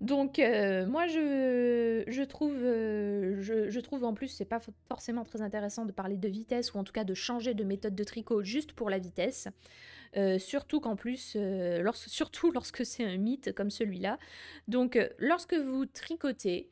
Donc, euh, moi, je, je trouve, euh, je, trouve en plus, c'est pas forcément très intéressant de parler de vitesse ou en tout cas de changer de méthode de tricot juste pour la vitesse. Euh, surtout qu'en plus, surtout lorsque c'est un mythe comme celui-là. Donc, lorsque vous tricotez,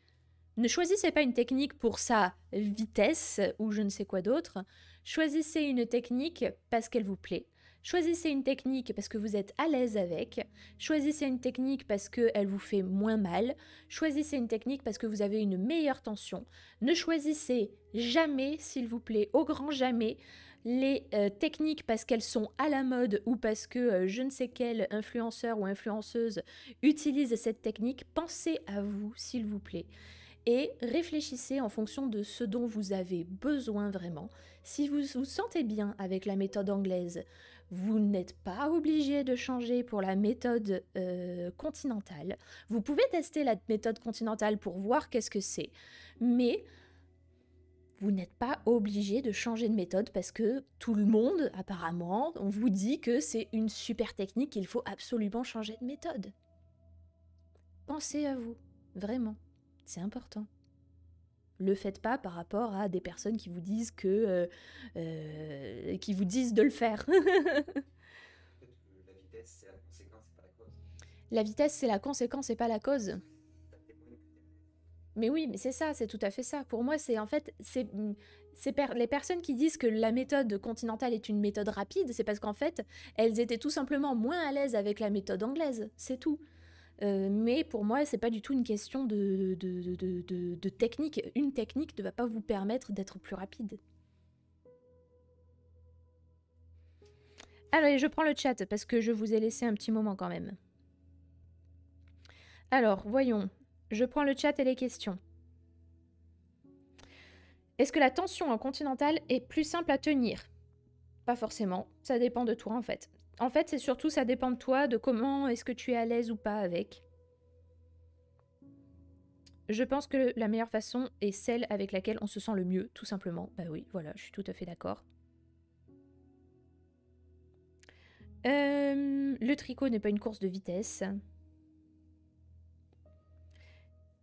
ne choisissez pas une technique pour sa vitesse ou je ne sais quoi d'autre. Choisissez une technique parce qu'elle vous plaît. Choisissez une technique parce que vous êtes à l'aise avec. Choisissez une technique parce qu'elle vous fait moins mal. Choisissez une technique parce que vous avez une meilleure tension. Ne choisissez jamais, s'il vous plaît, au grand jamais, les euh, techniques parce qu'elles sont à la mode ou parce que euh, je ne sais quel influenceur ou influenceuse utilise cette technique. Pensez à vous, s'il vous plaît et réfléchissez en fonction de ce dont vous avez besoin vraiment. Si vous vous sentez bien avec la méthode anglaise, vous n'êtes pas obligé de changer pour la méthode euh, continentale. Vous pouvez tester la méthode continentale pour voir qu'est-ce que c'est, mais vous n'êtes pas obligé de changer de méthode parce que tout le monde, apparemment, on vous dit que c'est une super technique, qu'il faut absolument changer de méthode. Pensez à vous, vraiment. C'est important. Le faites pas par rapport à des personnes qui vous disent que. Euh, euh, qui vous disent de le faire. la vitesse, c'est la conséquence, pas la cause. La vitesse, c'est la conséquence et pas la cause. Mais oui, mais c'est ça, c'est tout à fait ça. Pour moi, c'est en fait, c'est les personnes qui disent que la méthode continentale est une méthode rapide, c'est parce qu'en fait, elles étaient tout simplement moins à l'aise avec la méthode anglaise, c'est tout. Euh, mais pour moi, c'est pas du tout une question de, technique. Une technique ne va pas vous permettre d'être plus rapide. Allez, je prends le chat parce que je vous ai laissé un petit moment quand même. Alors, voyons. Je prends le chat et les questions. Est-ce que la tension en continentale est plus simple à tenir Pas forcément, ça dépend de toi en fait. En fait, c'est surtout ça dépend de toi, de comment est-ce que tu es à l'aise ou pas avec. Je pense que la meilleure façon est celle avec laquelle on se sent le mieux, tout simplement. Bah oui, voilà, je suis tout à fait d'accord. Euh, le tricot n'est pas une course de vitesse.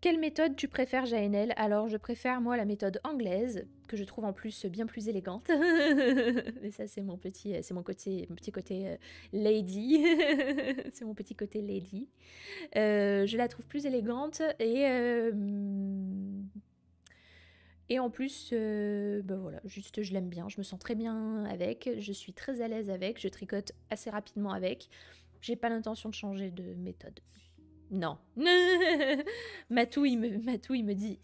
Quelle méthode tu préfères, Jaenel Alors, je préfère, moi, la méthode anglaise, que je trouve en plus bien plus élégante. Mais ça, c'est mon petit, euh, c'est mon côté, mon petit côté euh, lady. c'est mon petit côté lady. Euh, je la trouve plus élégante et et en plus, ben voilà, juste, je l'aime bien. Je me sens très bien avec. Je suis très à l'aise avec. Je tricote assez rapidement avec. J'ai pas l'intention de changer de méthode. Non. Matou, il me, dit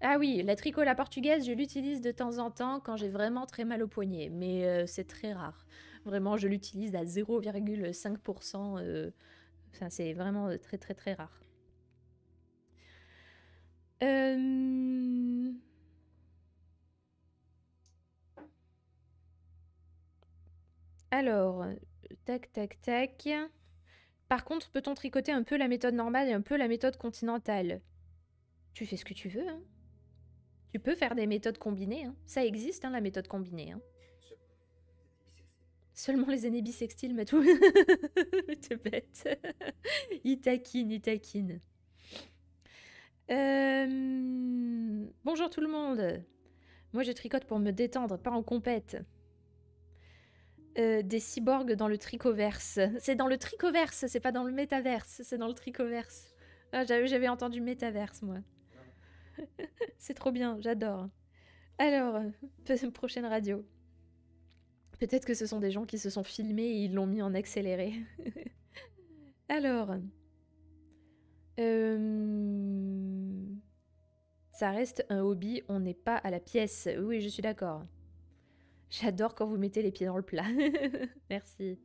Ah oui, la tricola portugaise, je l'utilise de temps en temps quand j'ai vraiment très mal au poignet, mais euh, c'est très rare. Vraiment, je l'utilise à 0,5%. Euh, c'est vraiment euh, très très très rare. Alors, tac tac tac. Par contre, peut-on tricoter un peu la méthode normale et un peu la méthode continentale Tu fais ce que tu veux. Hein. Tu peux faire des méthodes combinées. Hein. Ça existe, hein, la méthode combinée. Seulement les années bisextiles, Matou. T'es bête. Itakin, taquine, taquine. Euh, bonjour tout le monde. Moi, je tricote pour me détendre, pas en compète. Euh, des cyborgs dans le tricoverse. C'est dans le tricoverse, c'est pas dans le métaverse, c'est dans le tricoverse. Ah, J'avais entendu métaverse, moi. c'est trop bien, j'adore. Alors, euh, prochaine radio. Peut-être que ce sont des gens qui se sont filmés et ils l'ont mis en accéléré. Alors. Euh, ça reste un hobby, on n'est pas à la pièce. Oui, je suis d'accord. J'adore quand vous mettez les pieds dans le plat. Merci.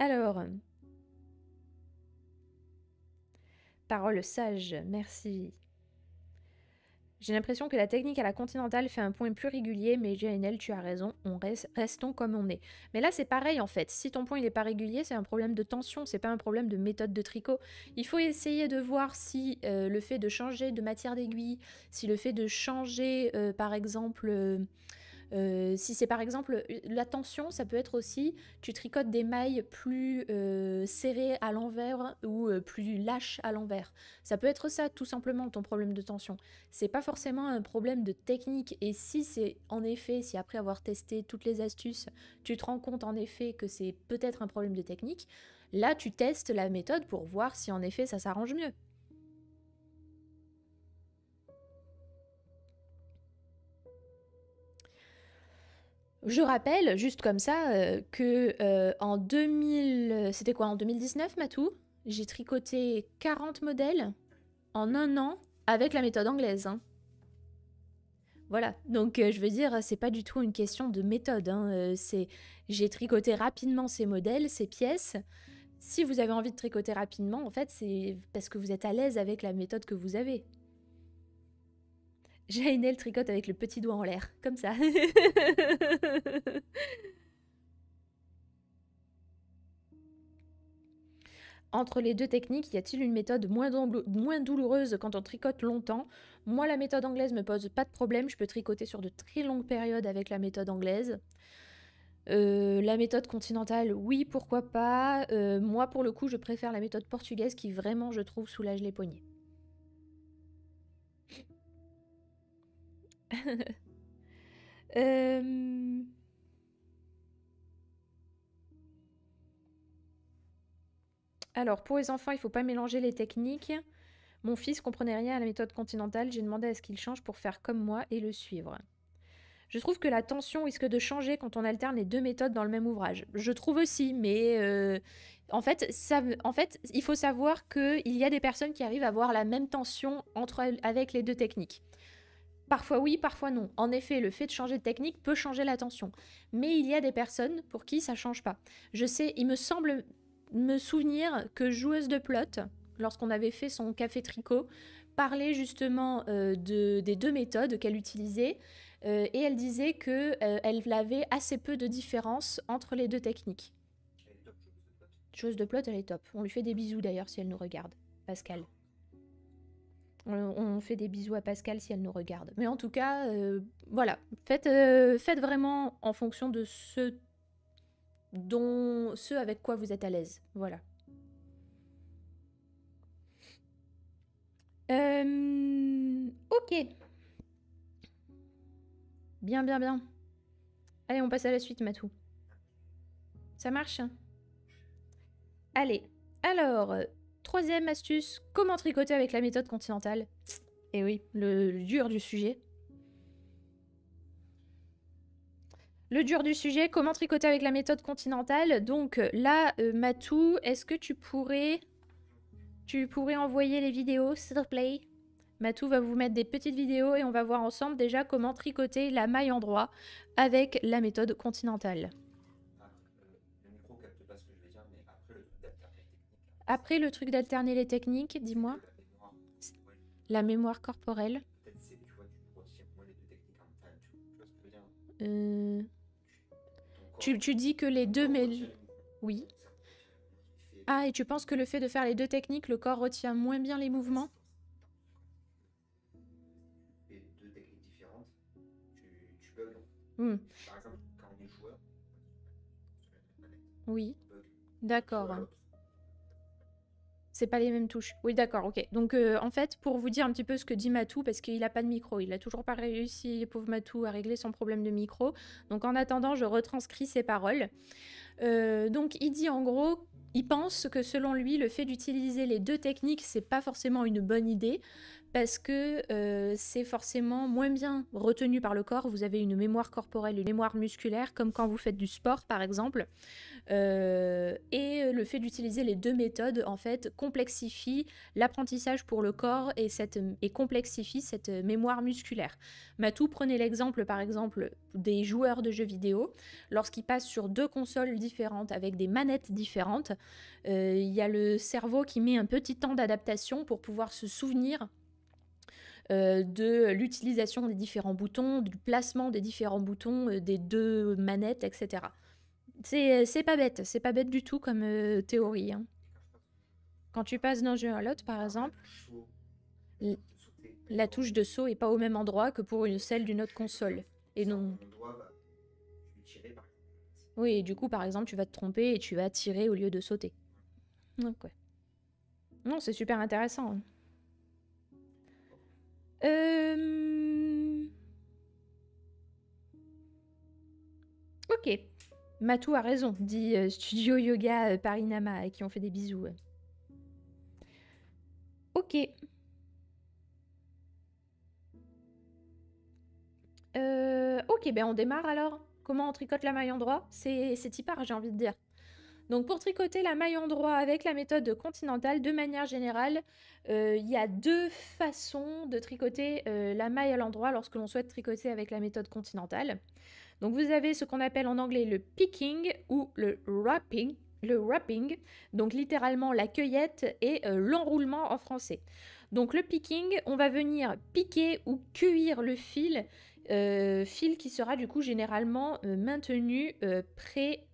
Alors, parole sage, merci. J'ai l'impression que la technique à la continentale fait un point plus régulier, mais GNL, tu as raison, on restons comme on est. Mais là, c'est pareil en fait. Si ton point il n'est pas régulier, c'est un problème de tension, c'est pas un problème de méthode de tricot. Il faut essayer de voir si euh, le fait de changer de matière d'aiguille, si le fait de changer, euh, par exemple. Euh, euh, si c'est par exemple euh, la tension, ça peut être aussi tu tricotes des mailles plus euh, serrées à l'envers ou plus lâches à l'envers. Ça peut être ça tout simplement ton problème de tension. C'est pas forcément un problème de technique et si c'est en effet, si après avoir testé toutes les astuces, tu te rends compte en effet que c'est peut-être un problème de technique, là tu testes la méthode pour voir si en effet ça s'arrange mieux. Je rappelle juste comme ça euh, que euh, en 2000, c'était quoi en 2019 Matou J'ai tricoté 40 modèles en un an avec la méthode anglaise. Hein. Voilà, donc euh, je veux dire, c'est pas du tout une question de méthode. Hein. c'est, j'ai tricoté rapidement ces modèles, ces pièces. Si vous avez envie de tricoter rapidement, en fait, c'est parce que vous êtes à l'aise avec la méthode que vous avez. Jaenel tricote avec le petit doigt en l'air, comme ça. Entre les deux techniques, y a-t-il une méthode moins, douloureuse quand on tricote longtemps Moi, la méthode anglaise me pose pas de problème. Je peux tricoter sur de très longues périodes avec la méthode anglaise. Euh, la méthode continentale, oui, pourquoi pas. Euh, moi, pour le coup, je préfère la méthode portugaise qui vraiment, je trouve, soulage les poignets. Euh, alors, pour les enfants, il ne faut pas mélanger les techniques. Mon fils comprenait rien à la méthode continentale, j'ai demandé à ce qu'il change pour faire comme moi et le suivre. Je trouve que la tension risque de changer quand on alterne les deux méthodes dans le même ouvrage. Je trouve aussi, mais euh, en, fait, il faut savoir qu'il y a des personnes qui arrivent à avoir la même tension entre, avec les deux techniques. Parfois oui, parfois non. En effet, le fait de changer de technique peut changer l'attention. Mais il y a des personnes pour qui ça change pas. Je sais, il me semble me souvenir que joueuse de plot, lorsqu'on avait fait son café tricot, parlait justement euh, des deux méthodes qu'elle utilisait euh, et elle disait qu'elle euh, avait assez peu de différence entre les deux techniques. joueuse de plot, elle est top. On lui fait des bisous d'ailleurs si elle nous regarde, Pascal. Euh, on fait des bisous à Pascal si elle nous regarde. Mais en tout cas, euh, voilà, faites, euh, faites, vraiment en fonction de ce dont, ce avec quoi vous êtes à l'aise. Voilà. ok. Bien, bien, bien. Allez, on passe à la suite, Matou. Ça marche hein Allez, alors, Troisième astuce, comment tricoter avec la méthode continentale Et eh oui, le, dur du sujet. Le dur du sujet, comment tricoter avec la méthode continentale. Donc là, euh, Matou, est-ce que tu pourrais, tu pourrais envoyer les vidéos, s'il Play Matou va vous mettre des petites vidéos et on va voir ensemble déjà comment tricoter la maille en droit avec la méthode continentale. Après, le truc d'alterner les techniques, dis-moi. La mémoire corporelle. Tu, dis que les deux... Mais... Oui. Ah, et tu penses que le fait de faire les deux techniques, le corps retient moins bien les mouvements Oui. D'accord. C'est pas les mêmes touches. Oui, d'accord, ok. Donc, euh, en fait, pour vous dire un petit peu ce que dit Matou, parce qu'il n'a pas de micro, il n'a toujours pas réussi, pauvre Matou, à régler son problème de micro. Donc, en attendant, je retranscris ses paroles. Euh, donc, il dit en gros il pense que selon lui, le fait d'utiliser les deux techniques, c'est pas forcément une bonne idée parce que euh, c'est forcément moins bien retenu par le corps. Vous avez une mémoire corporelle, une mémoire musculaire, comme quand vous faites du sport par exemple. Euh, et le fait d'utiliser les deux méthodes en fait complexifie l'apprentissage pour le corps et, cette, et complexifie cette mémoire musculaire. Matou prenez l'exemple par exemple des joueurs de jeux vidéo. Lorsqu'ils passent sur deux consoles différentes avec des manettes différentes, euh, il y a le cerveau qui met un petit temps d'adaptation pour pouvoir se souvenir euh, de l'utilisation des différents boutons, du placement des différents boutons, euh, des deux manettes, etc. Euh, c'est pas bête, c'est pas bête du tout comme théorie. Hein. Quand tu passes d'un jeu à l'autre, par exemple, la touche de saut est pas au même endroit que pour une, celle d'une autre console. Et non. Oui, du coup, par exemple, tu vas te tromper et tu vas tirer au lieu de sauter. Donc, ouais. Non, c'est super intéressant. Hein. Euh, ok. Matou a raison, dit euh, Studio Yoga euh, Parinama, qui ont fait des bisous. Ok. ok, ben on démarre alors. Comment on tricote la maille en droit C'est hyper, j'ai envie de dire. Donc pour tricoter la maille en droit avec la méthode continentale, de manière générale, euh, il y a deux façons de tricoter euh, la maille à l'endroit lorsque l'on souhaite tricoter avec la méthode continentale. Donc vous avez ce qu'on appelle en anglais le picking ou le wrapping, le wrapping, donc littéralement la cueillette et euh, l'enroulement en français. Donc le picking, on va venir piquer ou cueillir le fil, fil qui sera du coup généralement maintenu près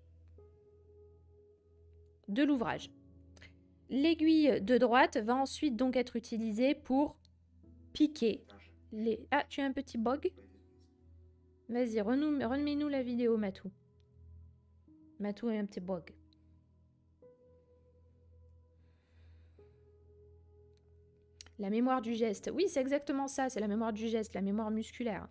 de l'ouvrage. L'aiguille de droite va ensuite donc être utilisée pour piquer les... Ah, tu as un petit bug Vas-y, remets-nous la vidéo, Matou. Matou a un petit bug. La mémoire du geste. Oui, c'est exactement ça, c'est la mémoire du geste, la mémoire musculaire.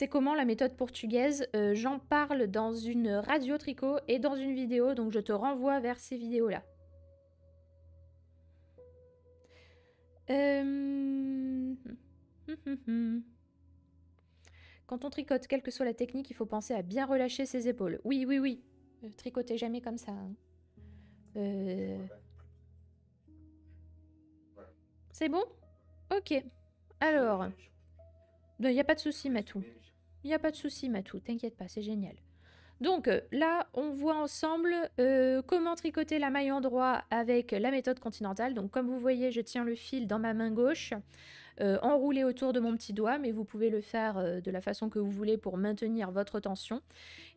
C'est comment la méthode portugaise euh, J'en parle dans une radio tricot et dans une vidéo, donc je te renvoie vers ces vidéos-là. Euh, quand on tricote, quelle que soit la technique, il faut penser à bien relâcher ses épaules. Oui, oui, oui. Euh, tricoter jamais comme ça. Hein. C'est bon Ok. Alors, il n'y a pas de souci, Matou. Il n'y a pas de souci, Matou, t'inquiète pas, c'est génial. Donc euh, là, on voit ensemble euh, comment tricoter la maille endroit avec la méthode continentale. Donc comme vous voyez, je tiens le fil dans ma main gauche, euh, enroulé autour de mon petit doigt, mais vous pouvez le faire de la façon que vous voulez pour maintenir votre tension.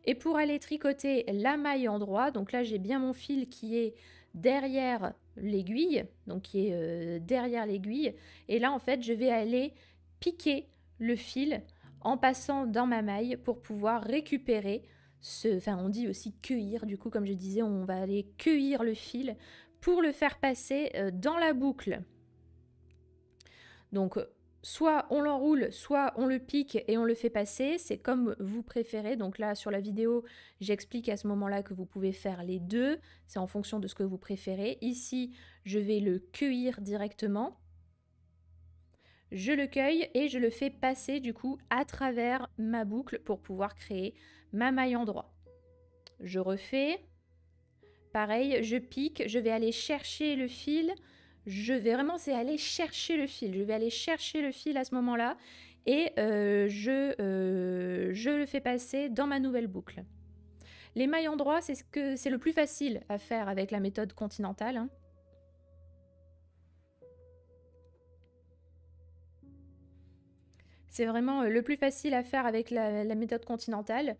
Et pour aller tricoter la maille endroit, donc là j'ai bien mon fil qui est derrière l'aiguille, donc qui est derrière l'aiguille. Et là en fait, je vais aller piquer le fil en passant dans ma maille pour pouvoir récupérer ce... Enfin, on dit aussi cueillir, du coup, comme je disais, on va aller cueillir le fil pour le faire passer euh, dans la boucle. Donc, soit on l'enroule, soit on le pique et on le fait passer, c'est comme vous préférez. Donc là, sur la vidéo, j'explique à ce moment-là que vous pouvez faire les deux, c'est en fonction de ce que vous préférez. Ici, je vais le cueillir directement je le cueille et je le fais passer du coup à travers ma boucle pour pouvoir créer ma maille en droit. Je refais. Pareil, je pique, je vais aller chercher le fil. Je vais vraiment, c'est aller chercher le fil. Je vais aller chercher le fil à ce moment-là et euh, je, euh, je le fais passer dans ma nouvelle boucle. Les mailles en droit, c'est ce que c'est le plus facile à faire avec la méthode continentale. Hein. C'est vraiment euh, le plus facile à faire avec la, méthode continentale.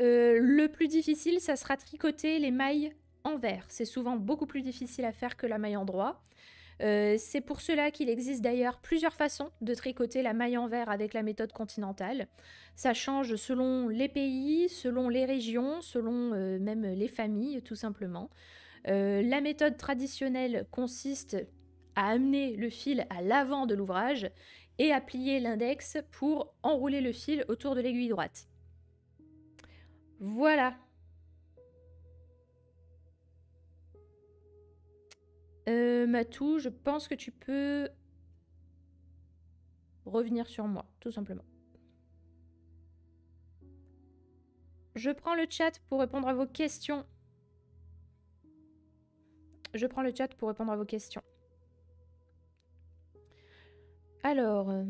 Euh, le plus difficile, ça sera tricoter les mailles en envers. C'est souvent beaucoup plus difficile à faire que la maille en droit. Euh, c'est pour cela qu'il existe d'ailleurs plusieurs façons de tricoter la maille en envers avec la méthode continentale. Ça change selon les pays, selon les régions, selon même les familles tout simplement. la méthode traditionnelle consiste à amener le fil à l'avant de l'ouvrage et à plier l'index pour enrouler le fil autour de l'aiguille droite. Voilà. Euh, Matou, je pense que tu peux revenir sur moi, tout simplement. Je prends le chat pour répondre à vos questions. Je prends le chat pour répondre à vos questions. Alors, euh,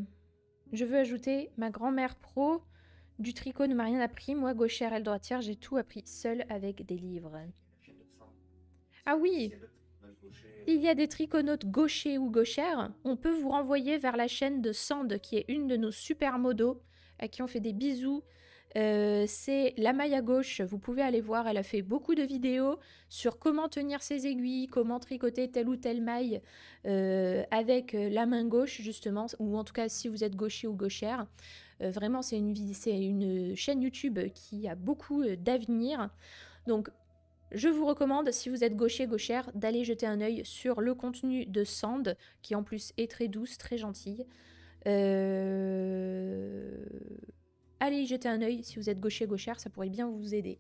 je veux ajouter ma grand-mère pro. Du tricot ne m'a rien appris. Moi, gauchère, elle droitière, j'ai tout appris seule avec des livres. Ah oui il y a des triconautes gauchers ou gauchères, on peut vous renvoyer vers la chaîne de Sand, qui est une de nos super modos, à qui on fait des bisous. Euh, c'est la maille à gauche, vous pouvez aller voir, elle a fait beaucoup de vidéos sur comment tenir ses aiguilles, comment tricoter telle ou telle maille euh, avec euh, la main gauche justement, ou en tout cas si vous êtes gaucher ou gauchère. vraiment, c'est une, une chaîne YouTube qui a beaucoup d'avenir. Donc, je vous recommande, si vous êtes gaucher, gauchère, d'aller jeter un œil sur le contenu de Sand, qui en plus est très douce, très gentille. Euh allez jetez un œil. Si vous êtes gaucher, gauchère, ça pourrait bien vous aider.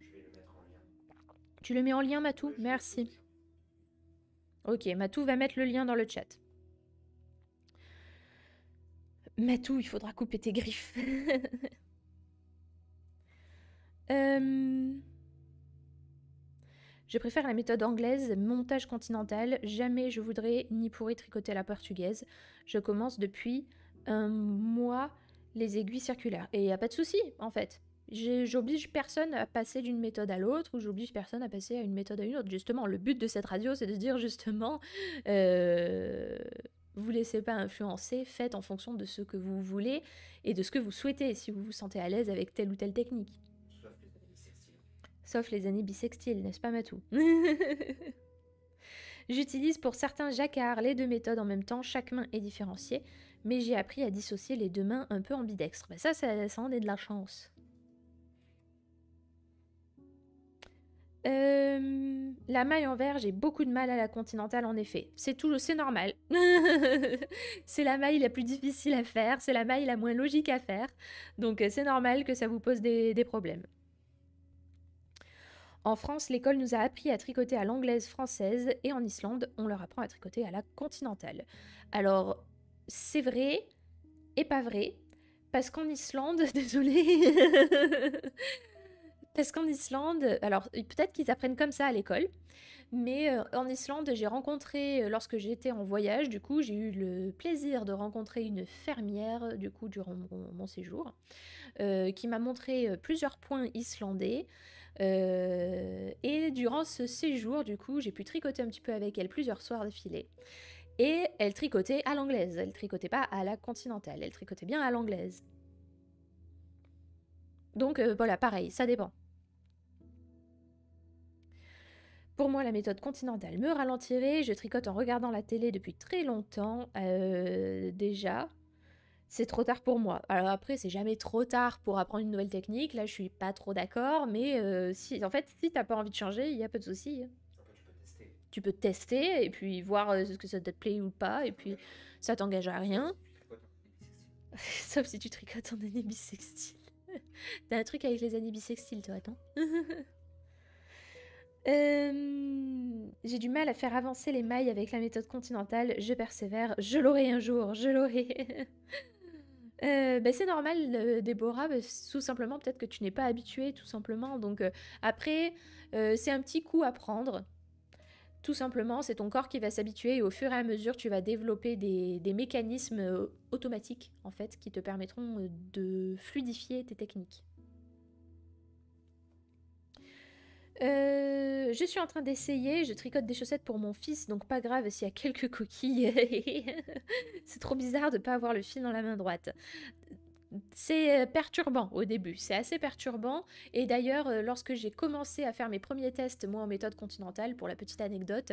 Je vais le mettre en lien. Tu le mets en lien, Matou Merci. Ok, Matou va mettre le lien dans le chat. Matou, il faudra couper tes griffes. Euh, je préfère la méthode anglaise, montage continental. Jamais je voudrais ni pourrais tricoter la portugaise. Je commence depuis moi, les aiguilles circulaires. Et il n'y a pas de souci, en fait. J'oblige personne à passer d'une méthode à l'autre ou j'oblige personne à passer à une méthode à une autre. Justement, le but de cette radio, c'est de dire justement, euh, vous laissez pas influencer, faites en fonction de ce que vous voulez et de ce que vous souhaitez, si vous vous sentez à l'aise avec telle ou telle technique. Sauf les années bissextiles. Sauf les années n'est-ce pas Matou J'utilise pour certains jacquards les deux méthodes en même temps, chaque main est différenciée, mais j'ai appris à dissocier les deux mains un peu ambidextre. Mais ben ça, ça, en est de la chance. Euh, la maille en verre, j'ai beaucoup de mal à la continentale en effet. C'est tout, c'est normal. c'est la maille la plus difficile à faire, c'est la maille la moins logique à faire. Donc euh, c'est normal que ça vous pose des problèmes. En France, l'école nous a appris à tricoter à l'anglaise française et en Islande, on leur apprend à tricoter à la continentale. Alors, c'est vrai et pas vrai, parce qu'en Islande, désolé, parce qu'en Islande, alors peut-être qu'ils apprennent comme ça à l'école, mais euh, en Islande, j'ai rencontré, euh, lorsque j'étais en voyage, du coup, j'ai eu le plaisir de rencontrer une fermière, du coup, durant mon, séjour, euh, qui m'a montré plusieurs points islandais. Euh, et durant ce séjour, du coup, j'ai pu tricoter un petit peu avec elle plusieurs soirs d'affilée. Et elle tricotait à l'anglaise, elle tricotait pas à la continentale, elle tricotait bien à l'anglaise. Donc euh, voilà, pareil, ça dépend. Pour moi, la méthode continentale me ralentirait. Je tricote en regardant la télé depuis très longtemps euh, déjà c'est trop tard pour moi. Alors après, c'est jamais trop tard pour apprendre une nouvelle technique. Là, je suis pas trop d'accord, mais euh, si, en fait, si t'as pas envie de changer, il y a pas de soucis. tu peux tester. Tu peux tester et puis voir euh, ce que ça te plaît ou pas, et puis ça t'engage à rien. Sauf si tu tricotes en année T'as un truc avec les années bissextiles, toi, attends. Euh, j'ai du mal à faire avancer les mailles avec la méthode continentale. Je persévère. Je l'aurai un jour. Je l'aurai. Euh, bah, c'est normal, euh, Déborah, bah, tout simplement, peut-être que tu n'es pas habituée, tout simplement. Donc, euh, après, c'est un petit coup à prendre. Tout simplement, c'est ton corps qui va s'habituer et au fur et à mesure, tu vas développer des, des mécanismes automatiques, en fait, qui te permettront de fluidifier tes techniques. Euh, je suis en train d'essayer, je tricote des chaussettes pour mon fils, donc pas grave s'il y a quelques coquilles. c'est trop bizarre de pas avoir le fil dans la main droite c'est euh, perturbant au début, c'est assez perturbant. Et d'ailleurs, euh, lorsque j'ai commencé à faire mes premiers tests, moi en méthode continentale, pour la petite anecdote,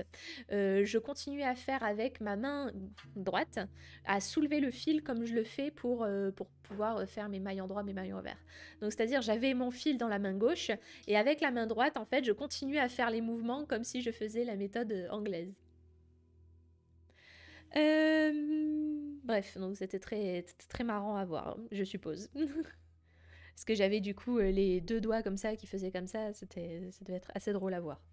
euh, je continuais à faire avec ma main droite, à soulever le fil comme je le fais pour, pour pouvoir faire mes mailles en droit, mes mailles envers. Donc c'est-à-dire, j'avais mon fil dans la main gauche, et avec la main droite, en fait, je continuais à faire les mouvements comme si je faisais la méthode anglaise. Bref, donc c'était très, très marrant à voir, je suppose. Parce que j'avais du coup euh, les deux doigts comme ça qui faisaient comme ça, ça devait être assez drôle à voir.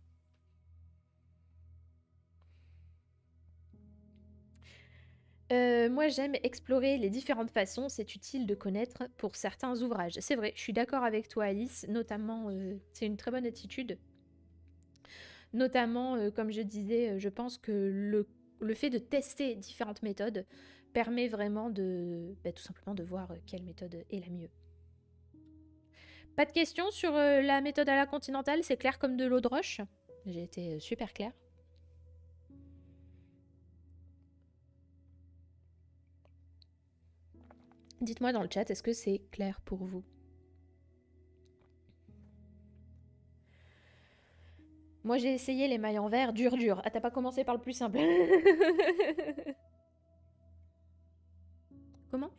Euh, moi, j'aime explorer les différentes façons, c'est utile de connaître pour certains ouvrages. C'est vrai, je suis d'accord avec toi, Alice, notamment, euh, c'est une très bonne attitude. Notamment, comme je disais, je pense que le fait de tester différentes méthodes, permet vraiment de bah, tout simplement de voir euh, quelle méthode est la mieux. Pas de questions sur euh, la méthode à la continentale, c'est clair comme de l'eau de roche. J'ai été euh, super claire. Dites-moi dans le chat, est-ce que c'est clair pour vous Moi j'ai essayé les mailles en verre, dur dur. Ah t'as pas commencé par le plus simple Comment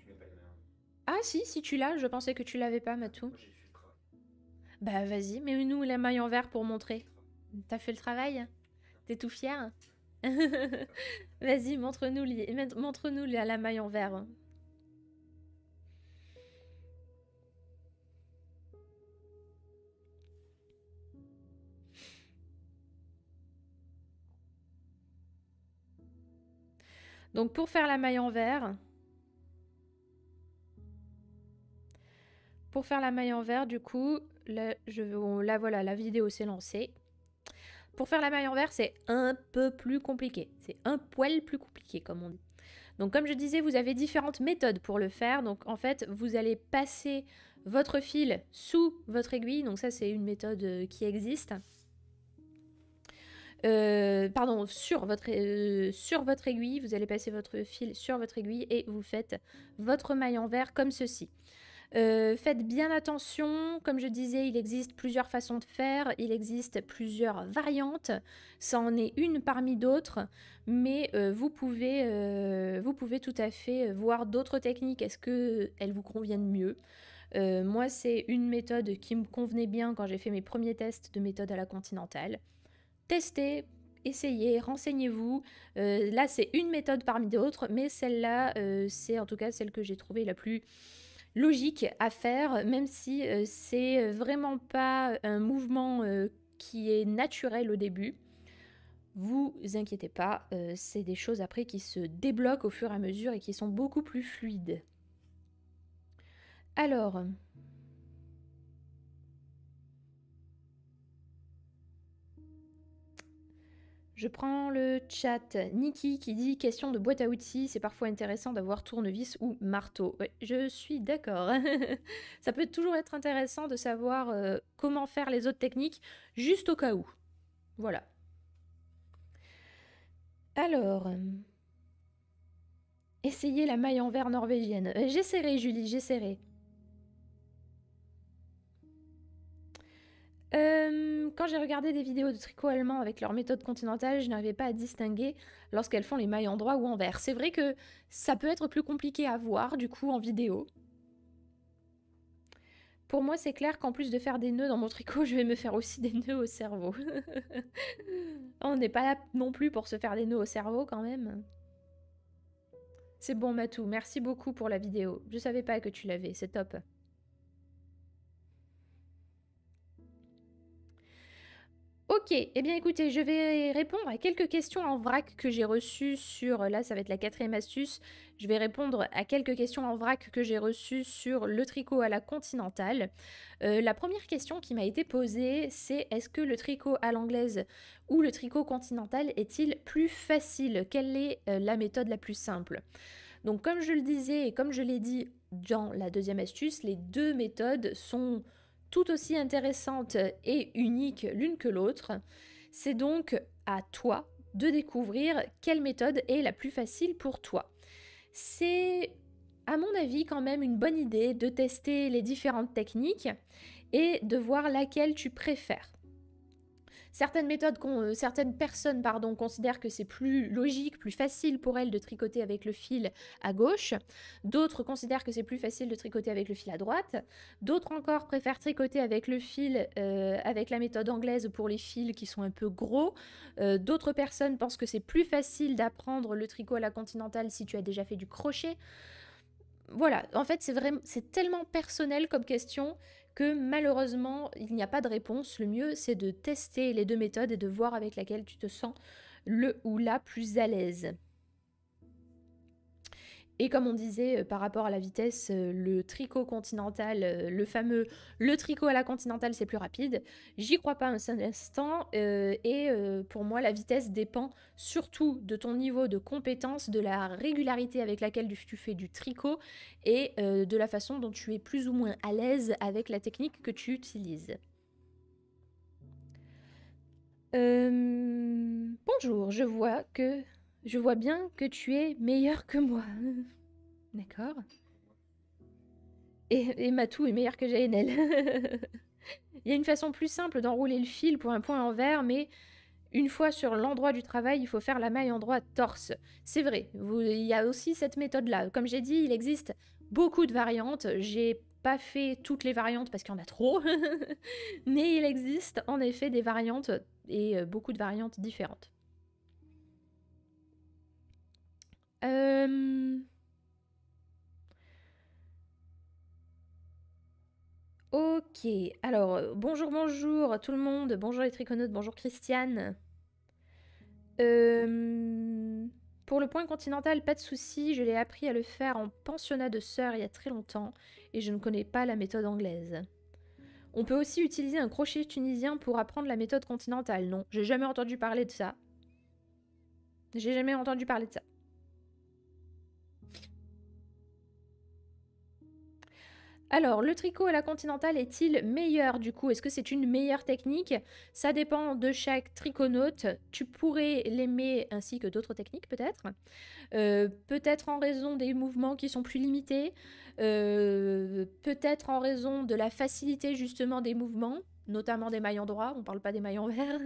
Ah si, si tu l'as, je pensais que tu l'avais pas, Matou. Bah vas-y, mets-nous la maille en verre pour montrer. T'as fait le travail T'es tout fier Vas-y, montre-nous montre la, la maille en verre. Donc pour faire la maille en verre, Pour faire la maille envers, du coup, là, voilà, la vidéo s'est lancée. Pour faire la maille envers, c'est un peu plus compliqué. C'est un poil plus compliqué, comme on dit. Donc comme je disais, vous avez différentes méthodes pour le faire. Donc en fait, vous allez passer votre fil sous votre aiguille. Donc ça, c'est une méthode euh, qui existe. Euh, pardon, sur votre, euh, sur votre aiguille, vous allez passer votre fil sur votre aiguille et vous faites votre maille envers comme ceci. Euh, faites bien attention, comme je disais, il existe plusieurs façons de faire, il existe plusieurs variantes, ça en est une parmi d'autres, mais euh, vous, pouvez, euh, vous pouvez tout à fait voir d'autres techniques, est-ce qu'elles vous conviennent mieux Moi, c'est une méthode qui me convenait bien quand j'ai fait mes premiers tests de méthode à la continentale. Testez, essayez, renseignez-vous. là, c'est une méthode parmi d'autres, mais celle-là, c'est en tout cas celle que j'ai trouvée la plus logique à faire, même si euh, c'est euh, vraiment pas euh, un mouvement qui est naturel au début. Vous inquiétez pas, c'est des choses après qui se débloquent au fur et à mesure et qui sont beaucoup plus fluides. Alors, Je prends le chat. Niki qui dit question de boîte à outils, c'est parfois intéressant d'avoir tournevis ou marteau. je suis d'accord. Ça peut toujours être intéressant de savoir euh, comment faire les autres techniques, juste au cas où. Voilà. Alors, euh, essayez la maille en verre norvégienne. Euh, j'essaierai, Julie, j'essaierai. Euh, quand j'ai regardé des vidéos de tricot allemand avec leur méthode continentale, je n'arrivais pas à distinguer lorsqu'elles font les mailles en droit ou en vert. C'est vrai que ça peut être plus compliqué à voir du coup en vidéo. Pour moi, c'est clair qu'en plus de faire des nœuds dans mon tricot, je vais me faire aussi des nœuds au cerveau. On n'est pas là non plus pour se faire des nœuds au cerveau quand même. C'est bon Matou, merci beaucoup pour la vidéo. Je savais pas que tu l'avais, c'est top. Ok, et eh bien écoutez, je vais répondre à quelques questions en vrac que j'ai reçues sur, euh, là ça va être la quatrième astuce, je vais répondre à quelques questions en vrac que j'ai reçues sur le tricot à la continentale. Euh, la première question qui m'a été posée, c'est est-ce que le tricot à l'anglaise ou le tricot continental est-il plus facile Quelle est euh, la méthode la plus simple Donc comme je le disais et comme je l'ai dit dans la deuxième astuce, les deux méthodes sont tout aussi intéressantes et uniques l'une que l'autre. C'est donc à toi de découvrir quelle méthode est la plus facile pour toi. C'est à mon avis quand même une bonne idée de tester les différentes techniques et de voir laquelle tu préfères. Certaines méthodes, euh, personnes pardon, considèrent que c'est plus logique, plus facile pour elles de tricoter avec le fil à gauche. D'autres considèrent que c'est plus facile de tricoter avec le fil à droite. D'autres encore préfèrent tricoter avec le fil, euh, avec la méthode anglaise pour les fils qui sont un peu gros. Euh, d'autres personnes pensent que c'est plus facile d'apprendre le tricot à la continentale si tu as déjà fait du crochet. Voilà, en fait, c'est vraiment, c'est tellement personnel comme question que malheureusement il n'y a pas de réponse. Le mieux c'est de tester les deux méthodes et de voir avec laquelle tu te sens le ou la plus à l'aise. Et comme on disait euh, par rapport à la vitesse, euh, le tricot continental, euh, le fameux le tricot à la continentale, c'est plus rapide. J'y crois pas un seul instant. et pour moi, la vitesse dépend surtout de ton niveau de compétence, de la régularité avec laquelle tu fais du tricot et de la façon dont tu es plus ou moins à l'aise avec la technique que tu utilises. bonjour, je vois que je vois bien que tu es meilleur que moi. D'accord et, Matou est meilleur que Jaenel. il y a une façon plus simple d'enrouler le fil pour un point envers, mais une fois sur l'endroit du travail, il faut faire la maille endroit torse. C'est vrai, il y a aussi cette méthode-là. Comme j'ai dit, il existe beaucoup de variantes. J'ai pas fait toutes les variantes parce qu'il y en a trop, mais il existe en effet des variantes et euh, beaucoup de variantes différentes. Ok, alors euh, bonjour, bonjour tout le monde, bonjour les triconautes, bonjour Christiane. Pour le point continental, pas de souci, je l'ai appris à le faire en pensionnat de sœur il y a très longtemps et je ne connais pas la méthode anglaise. On peut aussi utiliser un crochet tunisien pour apprendre la méthode continentale, non J'ai jamais entendu parler de ça. J'ai jamais entendu parler de ça. Alors, le tricot à la continentale est-il meilleur du coup Est-ce que c'est une meilleure technique Ça dépend de chaque triconaute. Tu pourrais l'aimer ainsi que d'autres techniques peut-être. Euh, peut-être en raison des mouvements qui sont plus limités. Euh, peut-être en raison de la facilité justement des mouvements, notamment des mailles en On ne parle pas des mailles envers.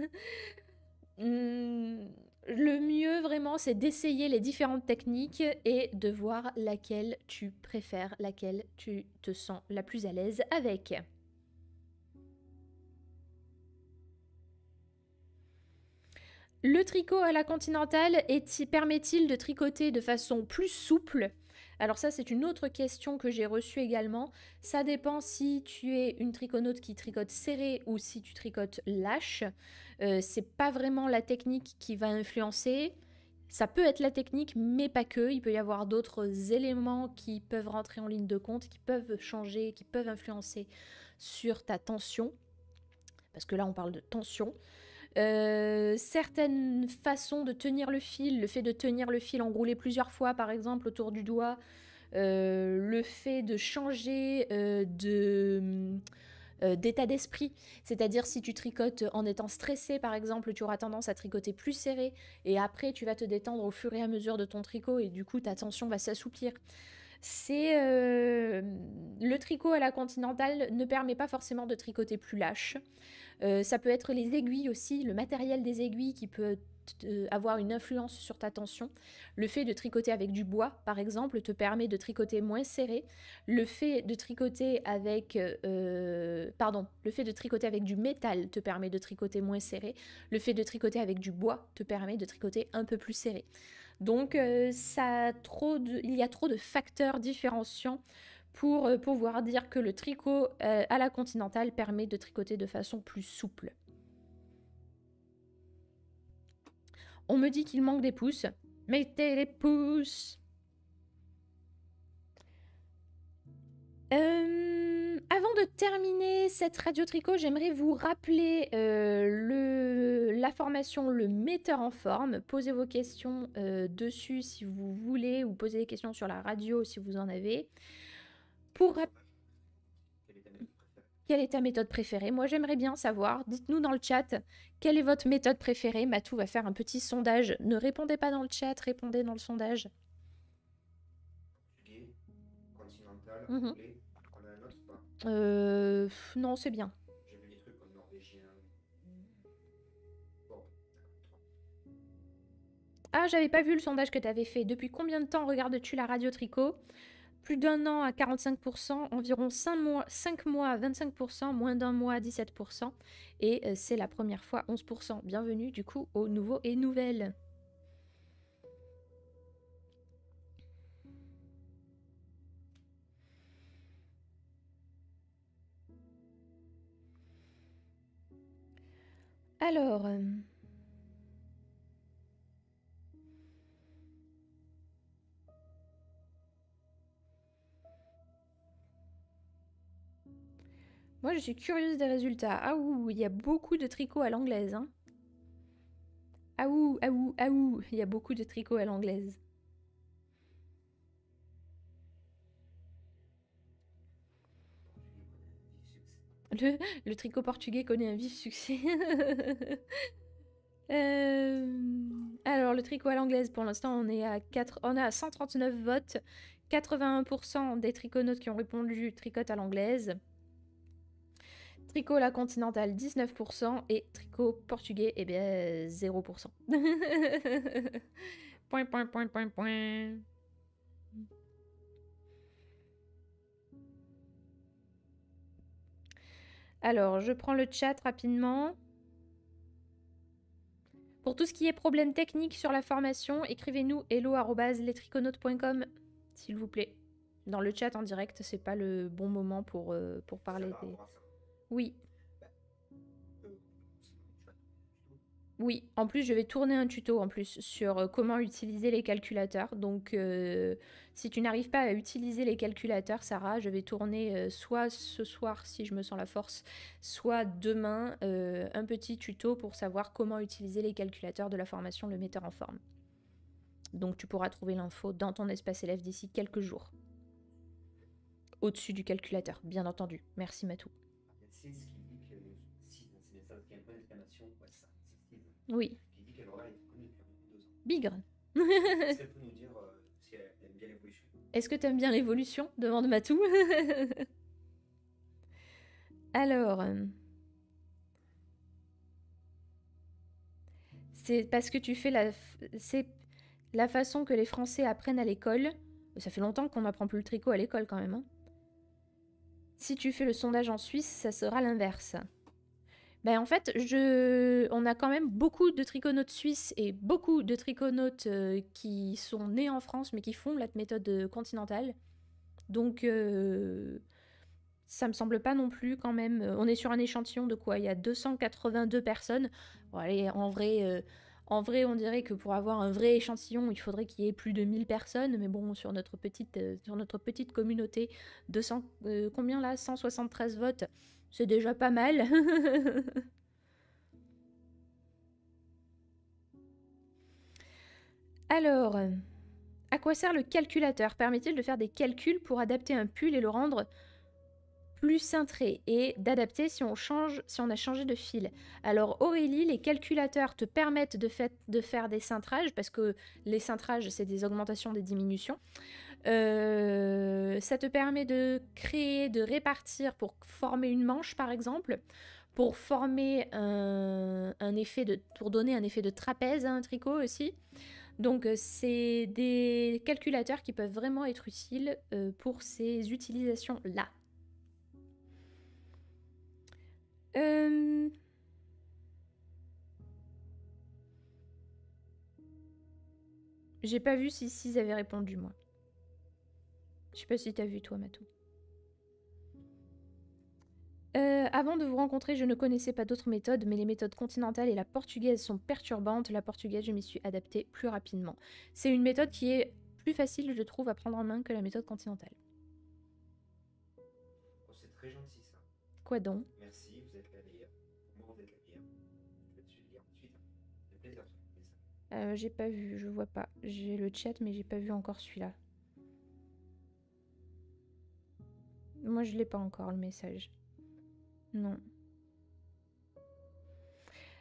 Hmm. Le mieux vraiment, c'est d'essayer les différentes techniques et de voir laquelle tu préfères, laquelle tu te sens la plus à l'aise avec. Le tricot à la continentale permet-il de tricoter de façon plus souple alors ça, c'est une autre question que j'ai reçue également. Ça dépend si tu es une triconaute qui tricote serré ou si tu tricotes lâche. Euh, c'est pas vraiment la technique qui va influencer. Ça peut être la technique, mais pas que. Il peut y avoir d'autres éléments qui peuvent rentrer en ligne de compte, qui peuvent changer, qui peuvent influencer sur ta tension. Parce que là, on parle de tension. Euh, certaines façons de tenir le fil, le fait de tenir le fil enroulé plusieurs fois par exemple autour du doigt, euh, le fait de changer euh, d'état d'esprit. C'est-à-dire si tu tricotes en étant stressé par exemple, tu auras tendance à tricoter plus serré et après tu vas te détendre au fur et à mesure de ton tricot et du coup ta tension va s'assouplir c'est euh, le tricot à la continentale ne permet pas forcément de tricoter plus lâche. Euh, ça peut être les aiguilles aussi, le matériel des aiguilles qui peut euh, avoir une influence sur ta tension. Le fait de tricoter avec du bois, par exemple, te permet de tricoter moins serré. Le fait de le fait de tricoter avec du métal te permet de tricoter moins serré. Le fait de tricoter avec du bois te permet de tricoter un peu plus serré. Donc, euh, il y a trop de facteurs différenciants pour euh, pouvoir dire que le tricot euh, à la continentale permet de tricoter de façon plus souple. On me dit qu'il manque des pouces. Mettez les pouces. Euh, avant de terminer cette radio tricot, j'aimerais vous rappeler euh, le, la formation Le metteur en forme. Posez vos questions euh, dessus si vous voulez ou posez des questions sur la radio si vous en avez. Pour quelle est ta méthode préférée Moi, j'aimerais bien savoir. Dites-nous dans le chat quelle est votre méthode préférée. Matou va faire un petit sondage. Ne répondez pas dans le chat, répondez dans le sondage. Mhm. Euh, non, c'est bien. trucs comme norvégien. Bon. Ah, j'avais pas vu le sondage que t'avais fait. Depuis combien de temps regardes-tu la radio Tricot Plus d'un an à 45%, environ 5 mois, 5 mois à 25%, moins d'un mois à 17%. Et euh, c'est la première fois 11%. Bienvenue du coup aux nouveaux et nouvelles. Alors, euh, Moi, je suis curieuse des résultats. Ah ouh, il y a beaucoup de tricots à l'anglaise. Hein. Ah ouh, ah ouh, ah ouh, il y a beaucoup de tricots à l'anglaise. Le, tricot portugais connaît un vif succès. Euh, alors, le tricot à l'anglaise, pour l'instant, on est à 4, on 139 votes. 81% des triconautes qui ont répondu tricot à l'anglaise. Tricot la continentale 19% et tricot portugais eh bien 0%. point point point point point. Alors, je prends le chat rapidement. Pour tout ce qui est problème technique sur la formation, écrivez-nous hello.letriconautes.com, s'il vous plaît. Dans le chat en direct, c'est pas le bon moment pour, euh, pour parler Oui, Oui, en plus, je vais tourner un tuto en plus sur euh, comment utiliser les calculateurs. Donc, euh, si tu n'arrives pas à utiliser les calculateurs, Sarah, je vais tourner euh, soit ce soir, si je me sens la force, soit demain, un petit tuto pour savoir comment utiliser les calculateurs de la formation Le Metteur en Forme. Donc, tu pourras trouver l'info dans ton espace élève d'ici quelques jours. Au-dessus du calculateur, bien entendu. Merci, Matou. Oui. Bigre. Euh, Est-ce que tu aimes bien l'évolution Demande Matou. Alors. Euh, c'est parce que tu fais la. C'est la façon que les Français apprennent à l'école. Ça fait longtemps qu'on n'apprend plus le tricot à l'école quand même. Hein. Si tu fais le sondage en Suisse, ça sera l'inverse. Bah, en fait, je... on a quand même beaucoup de triconautes suisses et beaucoup de triconautes euh, qui sont nés en France mais qui font la méthode euh, continentale. Donc, ça euh, ça me semble pas non plus quand même. On est sur un échantillon de quoi Il y a 282 personnes. Bon, en vrai, en vrai, on dirait que pour avoir un vrai échantillon, il faudrait qu'il y ait plus de 1000 personnes. Mais bon, sur notre petite, sur notre petite communauté, 200, combien là 173 votes. C'est déjà pas mal. Alors, à quoi sert le calculateur Permet-il de faire des calculs pour adapter un pull et le rendre plus cintré et d'adapter si on si on a changé de fil. Alors Aurélie, les calculateurs te permettent de faire des cintrages parce que les cintrages c'est des augmentations, des diminutions. Euh, ça te permet de créer, de répartir pour former une manche par exemple, pour former un, effet de, donner un effet de trapèze à un tricot aussi. Donc euh, c'est des calculateurs qui peuvent vraiment être utiles euh, pour ces utilisations-là. J'ai pas vu si s'ils avaient répondu moi. Je sais pas si t'as vu toi, Matou. Euh, avant de vous rencontrer, je ne connaissais pas d'autres méthodes, mais les méthodes continentales et la portugaise sont perturbantes. La portugaise, je m'y suis adaptée plus rapidement. C'est une méthode qui est plus facile, je trouve, à prendre en main que la méthode continentale. Oh, c'est très gentil ça. Quoi donc Merci, vous êtes la meilleure. vous la Je vais te ensuite. plaisir. Euh, j'ai pas vu, je vois pas. J'ai le chat, mais j'ai pas vu encore celui-là. Moi, je l'ai pas encore le message. Non.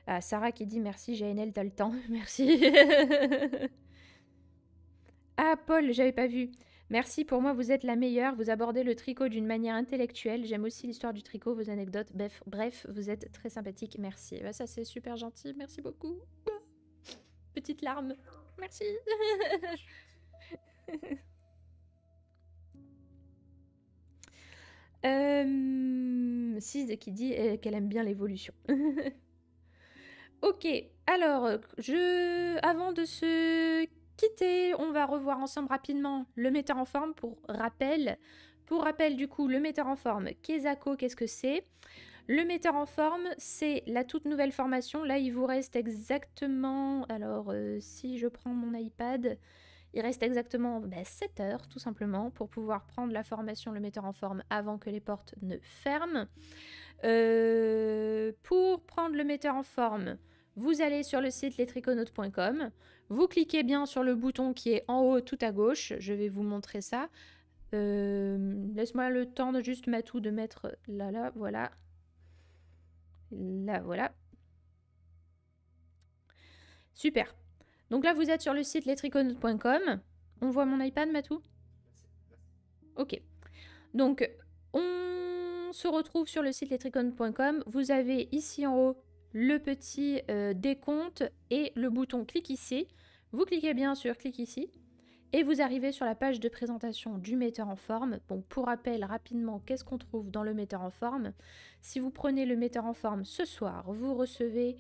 Ah, Sarah qui dit merci, JNL, t'as le temps. Merci. ah, Paul, j'avais pas vu. Merci, pour moi, vous êtes la meilleure. Vous abordez le tricot d'une manière intellectuelle. J'aime aussi l'histoire du tricot, vos anecdotes. Bref, bref vous êtes très sympathique. Merci. Bah, ça, c'est super gentil. Merci beaucoup. Petite larme. Merci. Euh, qui dit eh, qu'elle aime bien l'évolution. ok, alors, je... avant de se quitter, on va revoir ensemble rapidement le metteur en forme pour rappel. Pour rappel, du coup, le metteur en forme, Kezako, qu'est-ce que c'est le metteur en forme, c'est la toute nouvelle formation. Là, il vous reste exactement... Alors, euh, si je prends mon iPad, il reste exactement 7 bah, heures tout simplement pour pouvoir prendre la formation Le metteur en forme avant que les portes ne ferment. Euh, pour prendre le metteur en forme, vous allez sur le site lestriconautes.com, vous cliquez bien sur le bouton qui est en haut tout à gauche, je vais vous montrer ça. Euh, laisse-moi le temps de juste Matou de mettre là, là, voilà. Là, voilà. Super. Donc là, vous êtes sur le site lettricon.com. On voit mon iPad, Matou Ok. Donc, on se retrouve sur le site lettricon.com. Vous avez ici en haut le petit euh, décompte et le bouton clique ici. Vous cliquez bien sur clic ici et vous arrivez sur la page de présentation du metteur en forme. Bon, pour rappel rapidement, qu'est-ce qu'on trouve dans le metteur en forme Si vous prenez le metteur en forme ce soir, vous recevez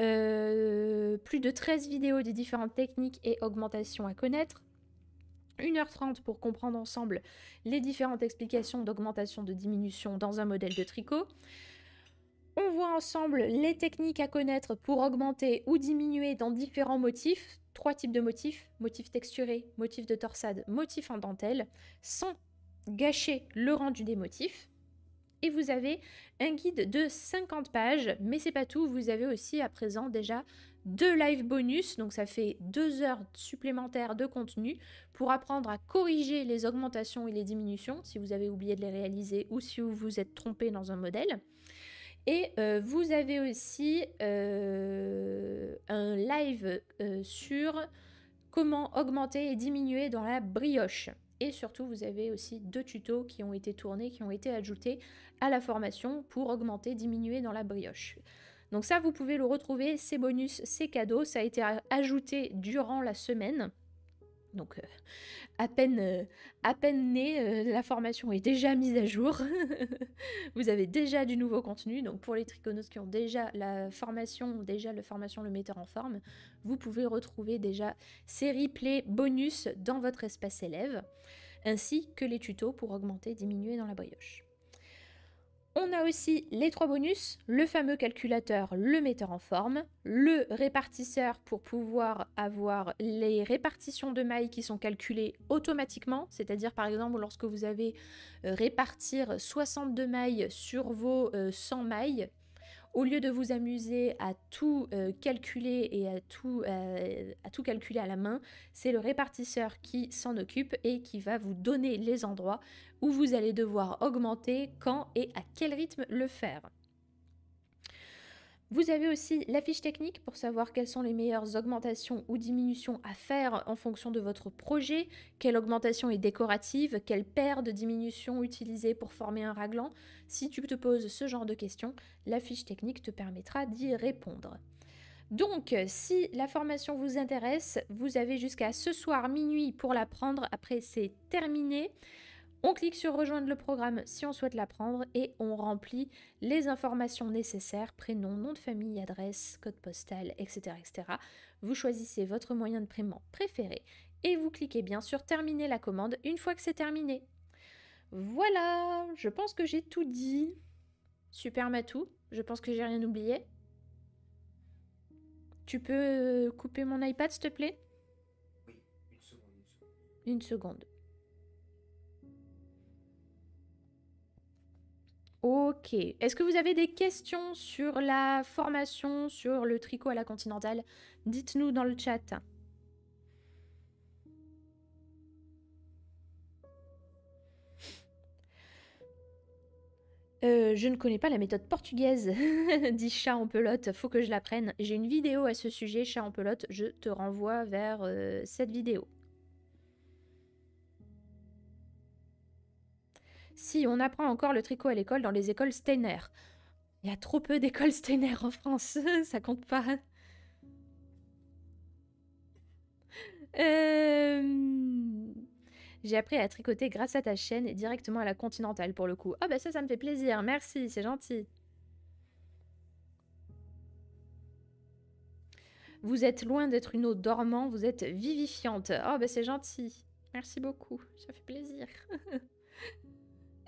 euh, plus de 13 vidéos des différentes techniques et augmentations à connaître. 1h30 pour comprendre ensemble les différentes explications d'augmentation de diminution dans un modèle de tricot. On voit ensemble les techniques à connaître pour augmenter ou diminuer dans différents motifs. Trois types de motifs, motifs texturés, motifs de torsade, motifs en dentelle, sans gâcher le rendu des motifs. Et vous avez un guide de 50 pages, mais c'est pas tout, vous avez aussi à présent déjà deux live bonus, donc ça fait deux heures supplémentaires de contenu pour apprendre à corriger les augmentations et les diminutions si vous avez oublié de les réaliser ou si vous vous êtes trompé dans un modèle. Et euh, vous avez aussi euh, un live euh, sur comment augmenter et diminuer dans la brioche. Et surtout, vous avez aussi deux tutos qui ont été tournés, qui ont été ajoutés à la formation pour augmenter, diminuer dans la brioche. Donc ça, vous pouvez le retrouver, ces bonus, ces cadeaux, ça a été ajouté durant la semaine. Donc, euh, euh, à, peine, née, peine euh, né, la formation est déjà mise à jour. vous avez déjà du nouveau contenu. Donc, pour les triconos qui ont déjà la formation, déjà le formation Le Metteur en Forme, vous pouvez retrouver déjà ces replays bonus dans votre espace élève, ainsi que les tutos pour augmenter diminuer dans la brioche. On a aussi les trois bonus, le fameux calculateur, le metteur en forme, le répartisseur pour pouvoir avoir les répartitions de mailles qui sont calculées automatiquement, c'est-à-dire par exemple lorsque vous avez euh, répartir 62 mailles sur vos 100 euh, mailles, au lieu de vous amuser à tout euh, calculer et à euh, à tout calculer à la main, c'est le répartisseur qui s'en occupe et qui va vous donner les endroits où vous allez devoir augmenter, quand et à quel rythme le faire. Vous avez aussi la fiche technique pour savoir quelles sont les meilleures augmentations ou diminutions à faire en fonction de votre projet, quelle augmentation est décorative, quelle paire de diminutions utiliser pour former un raglan. Si tu te poses ce genre de questions, la fiche technique te permettra d'y répondre. Donc, si la formation vous intéresse, vous avez jusqu'à ce soir minuit pour la prendre. Après, c'est terminé. On clique sur rejoindre le programme si on souhaite l'apprendre et on remplit les informations nécessaires, prénom, nom de famille, adresse, code postal, etc. etc. Vous choisissez votre moyen de paiement préféré et vous cliquez bien sur terminer la commande une fois que c'est terminé. Voilà, je pense que j'ai tout dit. Super Matou, je pense que j'ai rien oublié. Tu peux couper mon iPad s'il te plaît Oui, une seconde. Une seconde. Ok. Est-ce que vous avez des questions sur la formation, sur le tricot à la continentale Dites-nous dans le chat. Euh, je ne connais pas la méthode portugaise, dit chat en pelote, faut que je l'apprenne. J'ai une vidéo à ce sujet, chat en pelote, je te renvoie vers euh, cette vidéo. si on apprend encore le tricot à l'école dans les écoles Steiner. Il y a trop peu d'écoles Steiner en France, ça compte pas. Euh, j'ai appris à tricoter grâce à ta chaîne et directement à la Continentale pour le coup. Ah oh bah ça, ça me fait plaisir, merci, c'est gentil. Vous êtes loin d'être une eau dormant, vous êtes vivifiante. Oh bah c'est gentil, merci beaucoup, ça fait plaisir.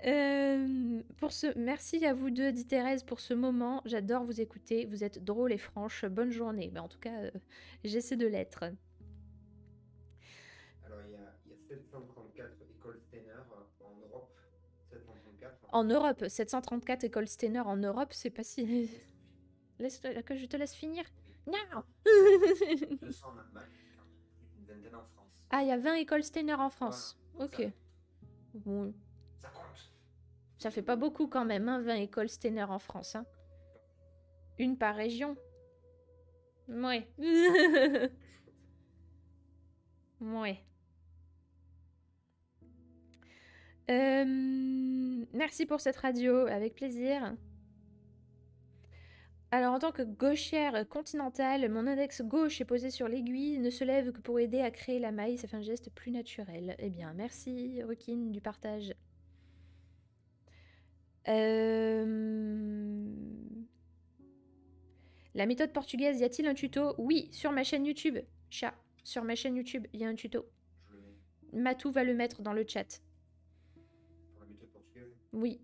Euh, pour ce... Merci à vous deux, dit Thérèse, pour ce moment. J'adore vous écouter. Vous êtes drôles et franches. Bonne journée. mais ben, en tout cas, euh, j'essaie de l'être. Alors, il y, a, 734 écoles Steiner en Europe. 734. En Europe, 734 écoles Steiner en Europe, c'est pas si. Laisse, que je te laisse finir. Non France. Ah, il y a 20 écoles Steiner en France. ok. Bon. Ça fait pas beaucoup quand même, un hein, 20 écoles Steiner en France. Hein. Une par région. Mouais. Mouais. Euh, merci pour cette radio, avec plaisir. Alors, en tant que gauchère continentale, mon index gauche est posé sur l'aiguille, ne se lève que pour aider à créer la maille, ça fait un geste plus naturel. Eh bien, merci, Rukin, du partage. Euh, la méthode portugaise, y a-t-il un tuto Oui, sur ma chaîne YouTube. Chat, sur ma chaîne YouTube, il y a un tuto. Matou va le mettre dans le chat. Pour la méthode Oui,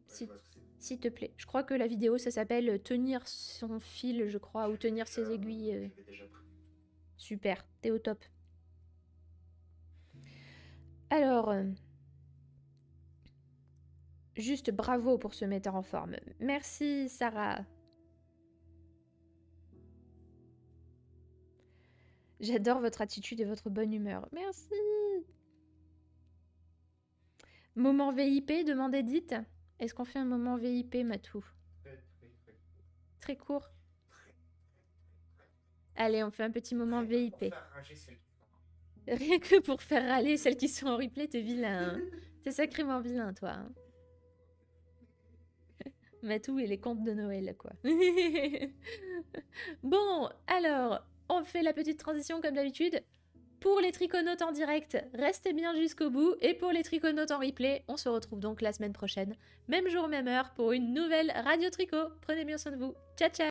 s'il te plaît. Je crois que la vidéo, ça s'appelle Tenir son fil, je crois, ou tenir ses aiguilles. Euh. Super, t'es au top. Alors, euh, Juste bravo pour se mettre en forme. Merci, Sarah. J'adore votre attitude et votre bonne humeur. Merci. Moment VIP, demande Edith. Est-ce qu'on fait un moment VIP, Matou très, court. Allez, on fait un petit moment VIP. Rien que pour faire râler celles qui sont en replay, t'es vilain. Hein. t'es sacrément vilain, toi. Hein. Matou et les contes de Noël, quoi. bon, alors, on fait la petite transition comme d'habitude. Pour les triconautes en direct, restez bien jusqu'au bout. Et pour les triconautes en replay, on se retrouve donc la semaine prochaine, même jour, même heure, pour une nouvelle Radio Tricot. Prenez bien soin de vous. Ciao, ciao